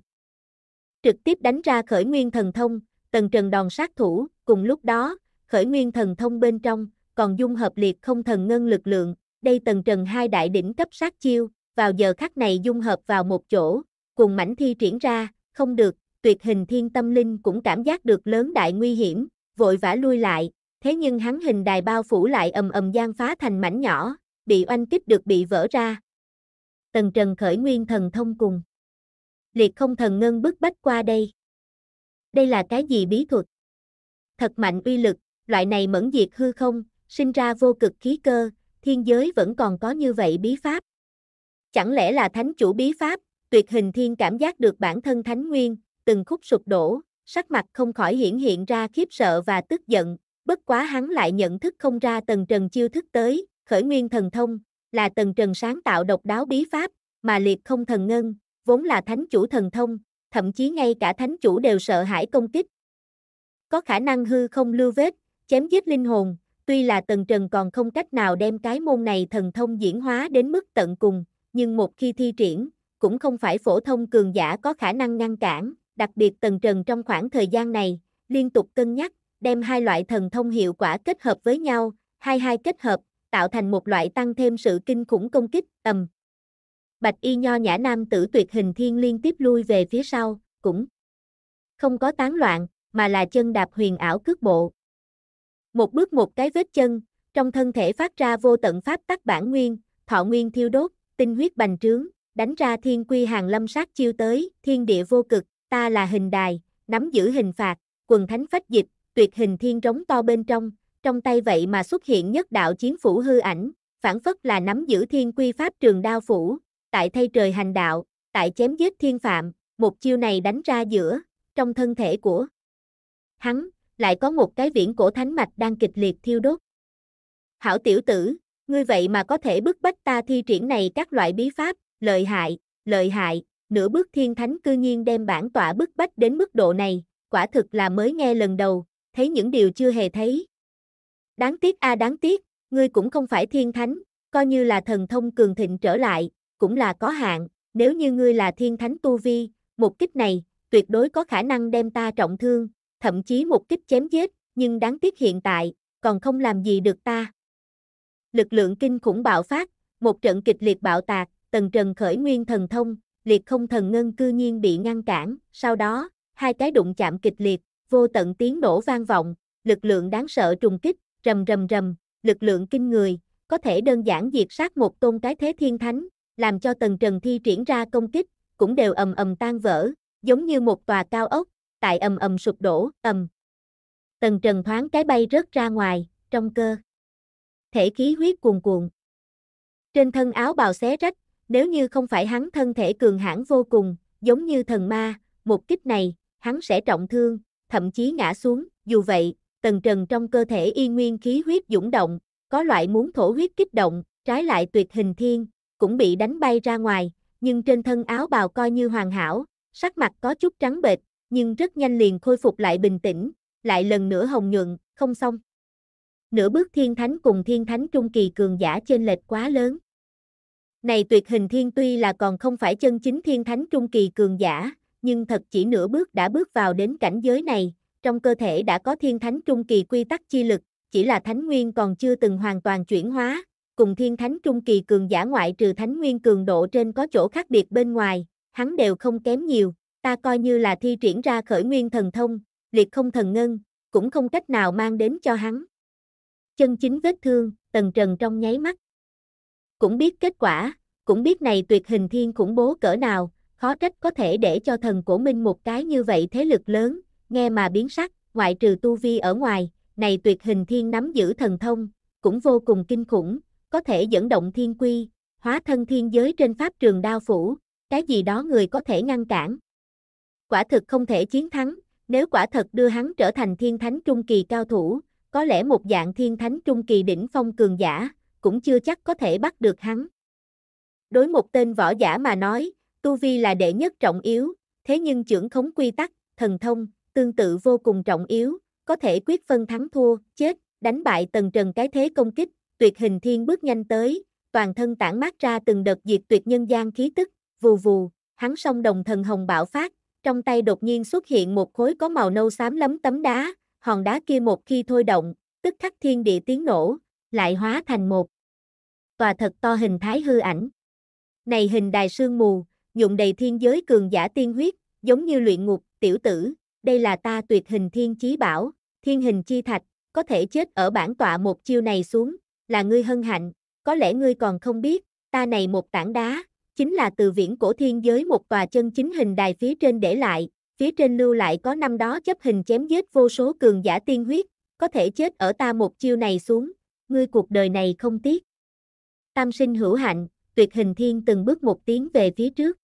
Trực tiếp đánh ra khởi nguyên thần thông, tần trần đòn sát thủ, cùng lúc đó, khởi nguyên thần thông bên trong, còn dung hợp liệt không thần ngân lực lượng, đây tần trần hai đại đỉnh cấp sát chiêu, vào giờ khắc này dung hợp vào một chỗ, cùng mảnh thi triển ra, không được, tuyệt hình thiên tâm linh cũng cảm giác được lớn đại nguy hiểm, vội vã lui lại, thế nhưng hắn hình đài bao phủ lại ầm ầm gian phá thành mảnh nhỏ, bị oanh kích được bị vỡ ra, tần trần khởi nguyên thần thông cùng. Liệt không thần ngân bức bách qua đây. Đây là cái gì bí thuật? Thật mạnh uy lực, loại này mẫn diệt hư không, sinh ra vô cực khí cơ, thiên giới vẫn còn có như vậy bí pháp. Chẳng lẽ là thánh chủ bí pháp, tuyệt hình thiên cảm giác được bản thân thánh nguyên, từng khúc sụp đổ, sắc mặt không khỏi hiển hiện ra khiếp sợ và tức giận, bất quá hắn lại nhận thức không ra tần trần chiêu thức tới, khởi nguyên thần thông, là Tần Trần sáng tạo độc đáo bí pháp, mà liệt không thần ngân, vốn là thánh chủ thần thông, thậm chí ngay cả thánh chủ đều sợ hãi công kích. Có khả năng hư không lưu vết, chém giết linh hồn, tuy là Tần Trần còn không cách nào đem cái môn này thần thông diễn hóa đến mức tận cùng, nhưng một khi thi triển, cũng không phải phổ thông cường giả có khả năng ngăn cản, đặc biệt Tần Trần trong khoảng thời gian này, liên tục cân nhắc, đem hai loại thần thông hiệu quả kết hợp với nhau, hai hai kết hợp, tạo thành một loại tăng thêm sự kinh khủng công kích, tầm Bạch y nho nhã nam tử tuyệt hình thiên liên tiếp lui về phía sau, cũng không có tán loạn, mà là chân đạp huyền ảo cước bộ. Một bước một cái vết chân, trong thân thể phát ra vô tận pháp tắc bản nguyên, thọ nguyên thiêu đốt, tinh huyết bành trướng, đánh ra thiên quy hàng lâm sát chiêu tới, thiên địa vô cực, ta là hình đài, nắm giữ hình phạt, quần thánh phách dịch, tuyệt hình thiên trống to bên trong, trong tay vậy mà xuất hiện nhất đạo chiến phủ hư ảnh, phản phất là nắm giữ thiên quy pháp trường đao phủ, tại thay trời hành đạo, tại chém giết thiên phạm, một chiêu này đánh ra giữa, trong thân thể của hắn, lại có một cái viễn cổ thánh mạch đang kịch liệt thiêu đốt. Hảo tiểu tử, ngươi vậy mà có thể bức bách ta thi triển này các loại bí pháp, lợi hại, lợi hại, nửa bước thiên thánh cư nhiên đem bản tỏa bức bách đến mức độ này, quả thực là mới nghe lần đầu, thấy những điều chưa hề thấy, Đáng tiếc a à, đáng tiếc, ngươi cũng không phải thiên thánh, coi như là thần thông cường thịnh trở lại, cũng là có hạn, nếu như ngươi là thiên thánh tu vi, một kích này, tuyệt đối có khả năng đem ta trọng thương, thậm chí một kích chém giết, nhưng đáng tiếc hiện tại, còn không làm gì được ta. Lực lượng kinh khủng bạo phát, một trận kịch liệt bạo tạc, tần trần khởi nguyên thần thông, liệt không thần ngân cư nhiên bị ngăn cản, sau đó, hai cái đụng chạm kịch liệt, vô tận tiếng nổ vang vọng, lực lượng đáng sợ trùng kích, rầm rầm rầm, lực lượng kinh người, có thể đơn giản diệt sát một tôn cái thế thiên thánh, làm cho tầng trần thi triển ra công kích, cũng đều ầm ầm tan vỡ, giống như một tòa cao ốc, tại ầm ầm sụp đổ, ầm. tầng trần thoáng cái bay rớt ra ngoài, trong cơ. Thể khí huyết cuồn cuộn. Trên thân áo bào xé rách, nếu như không phải hắn thân thể cường hãn vô cùng, giống như thần ma, một kích này, hắn sẽ trọng thương, thậm chí ngã xuống, dù vậy, tần trần trong cơ thể y nguyên khí huyết dũng động, có loại muốn thổ huyết kích động, trái lại tuyệt hình thiên, cũng bị đánh bay ra ngoài, nhưng trên thân áo bào coi như hoàn hảo, sắc mặt có chút trắng bệch, nhưng rất nhanh liền khôi phục lại bình tĩnh, lại lần nữa hồng nhuận, không xong. Nửa bước thiên thánh cùng thiên thánh trung kỳ cường giả trên lệch quá lớn. Này tuyệt hình thiên tuy là còn không phải chân chính thiên thánh trung kỳ cường giả, nhưng thật chỉ nửa bước đã bước vào đến cảnh giới này, trong cơ thể đã có thiên thánh trung kỳ quy tắc chi lực, chỉ là thánh nguyên còn chưa từng hoàn toàn chuyển hóa, cùng thiên thánh trung kỳ cường giả ngoại trừ thánh nguyên cường độ trên có chỗ khác biệt bên ngoài, hắn đều không kém nhiều, ta coi như là thi triển ra khởi nguyên thần thông, liệt không thần ngân, cũng không cách nào mang đến cho hắn. Chân chính vết thương, tần trần trong nháy mắt. Cũng biết kết quả, cũng biết này tuyệt hình thiên khủng bố cỡ nào, khó trách có thể để cho thần của Minh một cái như vậy thế lực lớn, nghe mà biến sắc, ngoại trừ tu vi ở ngoài, này tuyệt hình thiên nắm giữ thần thông, cũng vô cùng kinh khủng, có thể dẫn động thiên quy, hóa thân thiên giới trên pháp trường đao phủ, cái gì đó người có thể ngăn cản. Quả thực không thể chiến thắng, nếu quả thật đưa hắn trở thành thiên thánh trung kỳ cao thủ, có lẽ một dạng thiên thánh trung kỳ đỉnh phong cường giả, cũng chưa chắc có thể bắt được hắn. Đối một tên võ giả mà nói, tu vi là đệ nhất trọng yếu, thế nhưng trưởng khống quy tắc, thần thông, tương tự vô cùng trọng yếu, có thể quyết phân thắng thua, chết, đánh bại tần trần cái thế công kích, tuyệt hình thiên bước nhanh tới, toàn thân tản mát ra từng đợt diệt tuyệt nhân gian khí tức, vù vù, hắn song đồng thần hồng bạo phát, trong tay đột nhiên xuất hiện một khối có màu nâu xám lấm tấm đá, hòn đá kia một khi thôi động, tức khắc thiên địa tiếng nổ, lại hóa thành một tòa thật to hình thái hư ảnh. Này hình đài sương mù, nhuộm đầy thiên giới cường giả tiên huyết, giống như luyện ngục, tiểu tử, đây là ta tuyệt hình thiên chí bảo, thiên hình chi thạch, có thể chết ở bản tọa một chiêu này xuống, là ngươi hân hạnh, có lẽ ngươi còn không biết, ta này một tảng đá, chính là từ viễn cổ thiên giới một tòa chân chính hình đài phía trên để lại, phía trên lưu lại có năm đó chấp hình chém giết vô số cường giả tiên huyết, có thể chết ở ta một chiêu này xuống, ngươi cuộc đời này không tiếc. Tam sinh hữu hạnh, tuyệt hình thiên từng bước một tiếng về phía trước.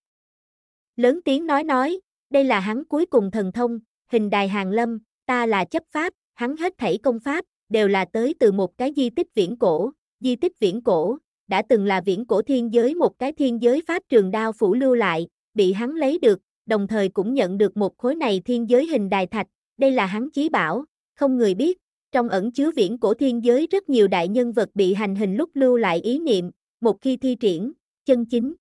Lớn tiếng nói nói, đây là hắn cuối cùng thần thông, hình đài hàng lâm, ta là chấp pháp, hắn hết thảy công pháp, đều là tới từ một cái di tích viễn cổ, di tích viễn cổ, đã từng là viễn cổ thiên giới một cái thiên giới pháp trường đao phủ lưu lại, bị hắn lấy được, đồng thời cũng nhận được một khối này thiên giới hình đài thạch, đây là hắn chí bảo, không người biết, trong ẩn chứa viễn cổ thiên giới rất nhiều đại nhân vật bị hành hình lúc lưu lại ý niệm, một khi thi triển, chân chính,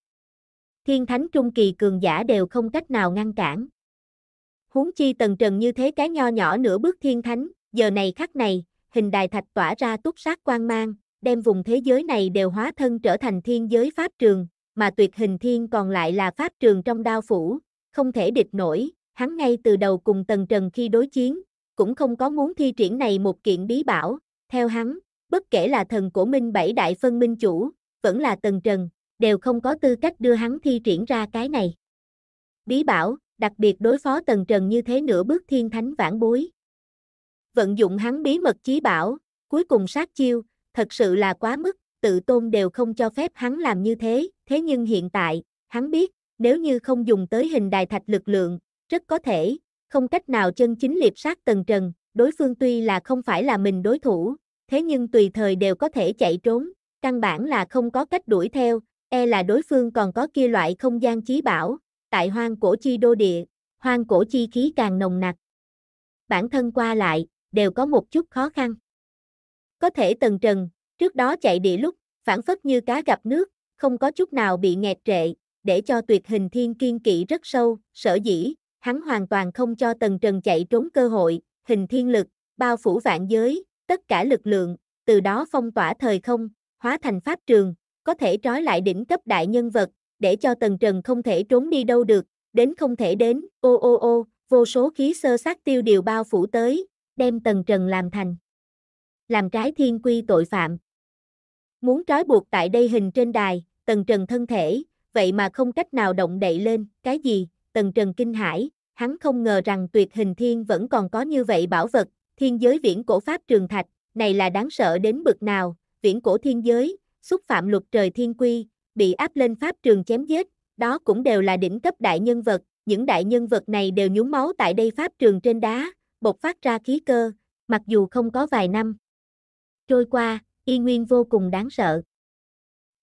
thiên thánh trung kỳ cường giả đều không cách nào ngăn cản. Huống chi tần trần như thế cái nho nhỏ nửa bước thiên thánh, giờ này khắc này, hình đài thạch tỏa ra túc sát quang mang, đem vùng thế giới này đều hóa thân trở thành thiên giới pháp trường, mà tuyệt hình thiên còn lại là pháp trường trong đao phủ, không thể địch nổi, hắn ngay từ đầu cùng tần trần khi đối chiến, cũng không có muốn thi triển này một kiện bí bảo, theo hắn, bất kể là thần của minh bảy đại phân minh chủ, vẫn là tần trần, đều không có tư cách đưa hắn thi triển ra cái này. Bí bảo, đặc biệt đối phó tần trần như thế nửa bước thiên thánh vãn bối. Vận dụng hắn bí mật chí bảo, cuối cùng sát chiêu, thật sự là quá mức, tự tôn đều không cho phép hắn làm như thế, thế nhưng hiện tại, hắn biết, nếu như không dùng tới hình đài thạch lực lượng, rất có thể, không cách nào chân chính liệp sát tần trần, đối phương tuy là không phải là mình đối thủ, thế nhưng tùy thời đều có thể chạy trốn, căn bản là không có cách đuổi theo, e là đối phương còn có kia loại không gian chí bảo, tại hoang cổ chi đô địa, hoang cổ chi khí càng nồng nặc. Bản thân qua lại, đều có một chút khó khăn. Có thể tần trần, trước đó chạy địa lúc, phản phất như cá gặp nước, không có chút nào bị nghẹt trệ, để cho tuyệt hình thiên kiên kỵ rất sâu, sở dĩ, hắn hoàn toàn không cho tần trần chạy trốn cơ hội, hình thiên lực, bao phủ vạn giới, tất cả lực lượng, từ đó phong tỏa thời không, hóa thành pháp trường, có thể trói lại đỉnh cấp đại nhân vật, để cho Tần Trần không thể trốn đi đâu được, đến không thể đến, ô ô ô, vô số khí sơ sát tiêu điều bao phủ tới, đem Tần Trần làm thành. Làm trái thiên quy tội phạm. Muốn trói buộc tại đây hình trên đài, Tần Trần thân thể, vậy mà không cách nào động đậy lên, cái gì, Tần Trần kinh hãi, hắn không ngờ rằng tuyệt hình thiên vẫn còn có như vậy bảo vật, thiên giới viễn cổ pháp trường thạch, này là đáng sợ đến bực nào, viễn cổ thiên giới, xúc phạm luật trời thiên quy, bị áp lên pháp trường chém giết, đó cũng đều là đỉnh cấp đại nhân vật, những đại nhân vật này đều nhúng máu tại đây pháp trường trên đá, bộc phát ra khí cơ, mặc dù không có vài năm. Trôi qua, y nguyên vô cùng đáng sợ.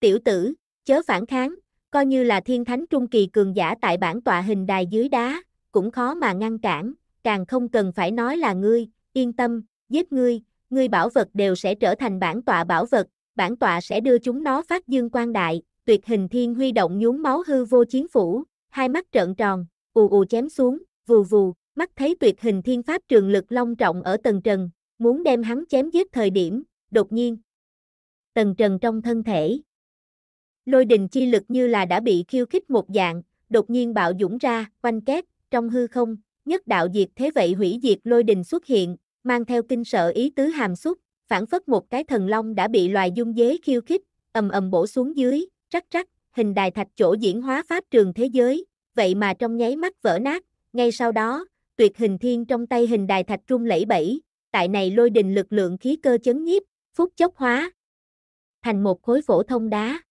Tiểu tử, chớ phản kháng, coi như là thiên thánh trung kỳ cường giả tại bản tọa hình đài dưới đá, cũng khó mà ngăn cản, càng không cần phải nói là ngươi, yên tâm, giết ngươi, ngươi bảo vật đều sẽ trở thành bản tọa bảo vật, bản tọa sẽ đưa chúng nó phát dương quang đại, tuyệt hình thiên huy động nhuốm máu hư vô chiến phủ, hai mắt trợn tròn, ù ù chém xuống, vù vù, mắt thấy tuyệt hình thiên pháp trường lực long trọng ở tầng trần, muốn đem hắn chém giết thời điểm, đột nhiên. Tầng trần trong thân thể. Lôi đình chi lực như là đã bị khiêu khích một dạng, đột nhiên bạo dũng ra, quanh két, trong hư không, nhất đạo diệt thế vậy hủy diệt lôi đình xuất hiện, mang theo kinh sợ ý tứ hàm xúc, phản phất một cái thần long đã bị loài dung dế khiêu khích, ầm ầm bổ xuống dưới, rắc rắc, hình đài thạch chỗ diễn hóa pháp trường thế giới, vậy mà trong nháy mắt vỡ nát, ngay sau đó, tuyệt hình thiên trong tay hình đài thạch trung lẫy bẫy, tại này lôi đình lực lượng khí cơ chấn nhiếp, phút chốc hóa thành một khối phổ thông đá.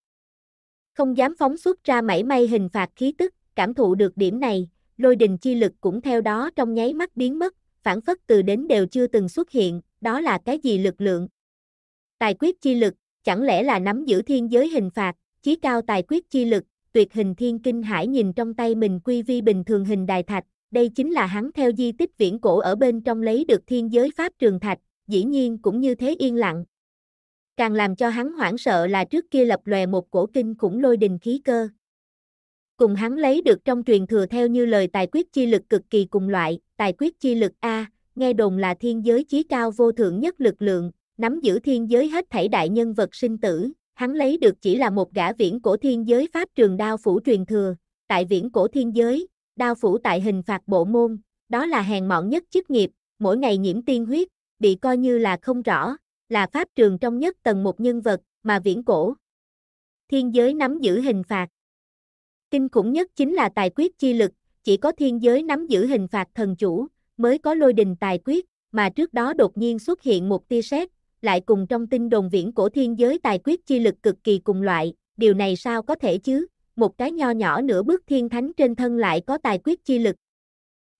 Không dám phóng xuất ra mảy may hình phạt khí tức, cảm thụ được điểm này, lôi đình chi lực cũng theo đó trong nháy mắt biến mất, phản phất từ đến đều chưa từng xuất hiện, đó là cái gì lực lượng? Tài quyết chi lực, chẳng lẽ là nắm giữ thiên giới hình phạt, chí cao tài quyết chi lực, tuyệt hình thiên kinh hải nhìn trong tay mình quy vi bình thường hình đài thạch, đây chính là hắn theo di tích viễn cổ ở bên trong lấy được thiên giới pháp trường thạch, dĩ nhiên cũng như thế yên lặng. Càng làm cho hắn hoảng sợ là trước kia lập lòe một cổ kinh khủng lôi đình khí cơ. Cùng hắn lấy được trong truyền thừa theo như lời tài quyết chi lực cực kỳ cùng loại, tài quyết chi lực A, nghe đồn là thiên giới chí cao vô thượng nhất lực lượng, nắm giữ thiên giới hết thảy đại nhân vật sinh tử, hắn lấy được chỉ là một gã viễn cổ thiên giới pháp trường đao phủ truyền thừa, tại viễn cổ thiên giới, đao phủ tại hình phạt bộ môn, đó là hèn mọn nhất chức nghiệp, mỗi ngày nhiễm tiên huyết, bị coi như là không rõ, là pháp trường trong nhất tầng một nhân vật, mà viễn cổ. Thiên giới nắm giữ hình phạt. Kinh khủng nhất chính là tài quyết chi lực, chỉ có thiên giới nắm giữ hình phạt thần chủ, mới có lôi đình tài quyết, mà trước đó đột nhiên xuất hiện một tia sét, lại cùng trong tinh đồn viễn cổ thiên giới tài quyết chi lực cực kỳ cùng loại, điều này sao có thể chứ? Một cái nho nhỏ nửa bước thiên thánh trên thân lại có tài quyết chi lực.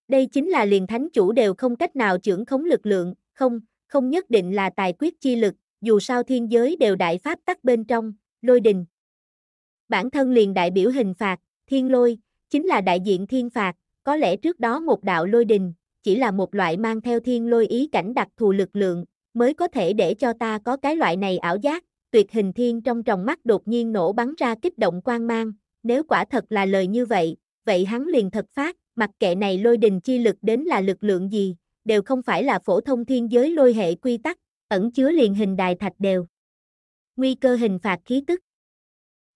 Đây chính là liền thánh chủ đều không cách nào trưởng khống lực lượng, không, không nhất định là tài quyết chi lực, dù sao thiên giới đều đại pháp tắc bên trong, lôi đình. Bản thân liền đại biểu hình phạt, thiên lôi, chính là đại diện thiên phạt, có lẽ trước đó một đạo lôi đình, chỉ là một loại mang theo thiên lôi ý cảnh đặc thù lực lượng, mới có thể để cho ta có cái loại này ảo giác, tuyệt hình thiên trong tròng mắt đột nhiên nổ bắn ra kích động quang mang, nếu quả thật là lời như vậy, vậy hắn liền thật phát, mặc kệ này lôi đình chi lực đến là lực lượng gì, đều không phải là phổ thông thiên giới lôi hệ quy tắc, ẩn chứa liền hình đài thạch đều. Nguy cơ hình phạt khí tức.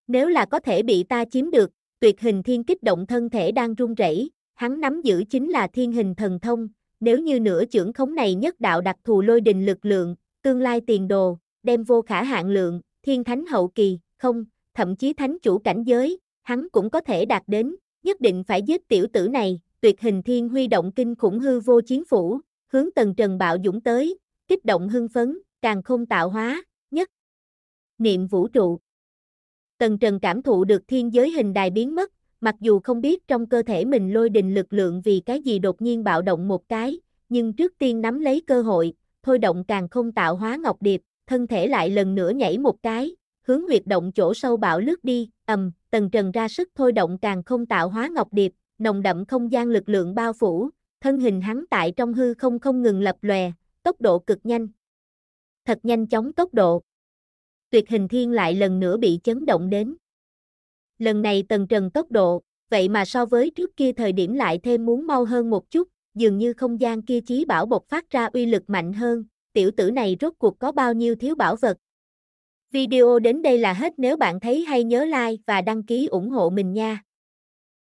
Nếu là có thể bị ta chiếm được, tuyệt hình thiên kích động thân thể đang run rẩy, hắn nắm giữ chính là thiên hình thần thông, nếu như nửa trưởng khống này nhất đạo đặc thù lôi đình lực lượng, tương lai tiền đồ, đem vô khả hạn lượng, thiên thánh hậu kỳ, không, thậm chí thánh chủ cảnh giới, hắn cũng có thể đạt đến, nhất định phải giết tiểu tử này, tuyệt hình thiên huy động kinh khủng hư vô chiến phủ, hướng tần trần bạo dũng tới, kích động hưng phấn, càng không tạo hóa, nhất. Niệm vũ trụ. Tần trần cảm thụ được thiên giới hình đài biến mất, Mặc dù không biết trong cơ thể mình lôi đình lực lượng vì cái gì đột nhiên bạo động một cái, nhưng trước tiên nắm lấy cơ hội, thôi động càng không tạo hóa ngọc điệp, thân thể lại lần nữa nhảy một cái, hướng huyệt động chỗ sâu bạo lướt đi, ầm, tần trần ra sức thôi động càng không tạo hóa ngọc điệp, nồng đậm không gian lực lượng bao phủ, thân hình hắn tại trong hư không không ngừng lập lòe, tốc độ cực nhanh. Thật nhanh chóng tốc độ. Tuyệt hình thiên lại lần nữa bị chấn động đến lần này tần trần tốc độ, vậy mà so với trước kia thời điểm lại thêm muốn mau hơn một chút, dường như không gian kia chí bảo bộc phát ra uy lực mạnh hơn, tiểu tử này rốt cuộc có bao nhiêu thiếu bảo vật. Video đến đây là hết nếu bạn thấy hay nhớ like và đăng ký ủng hộ mình nha.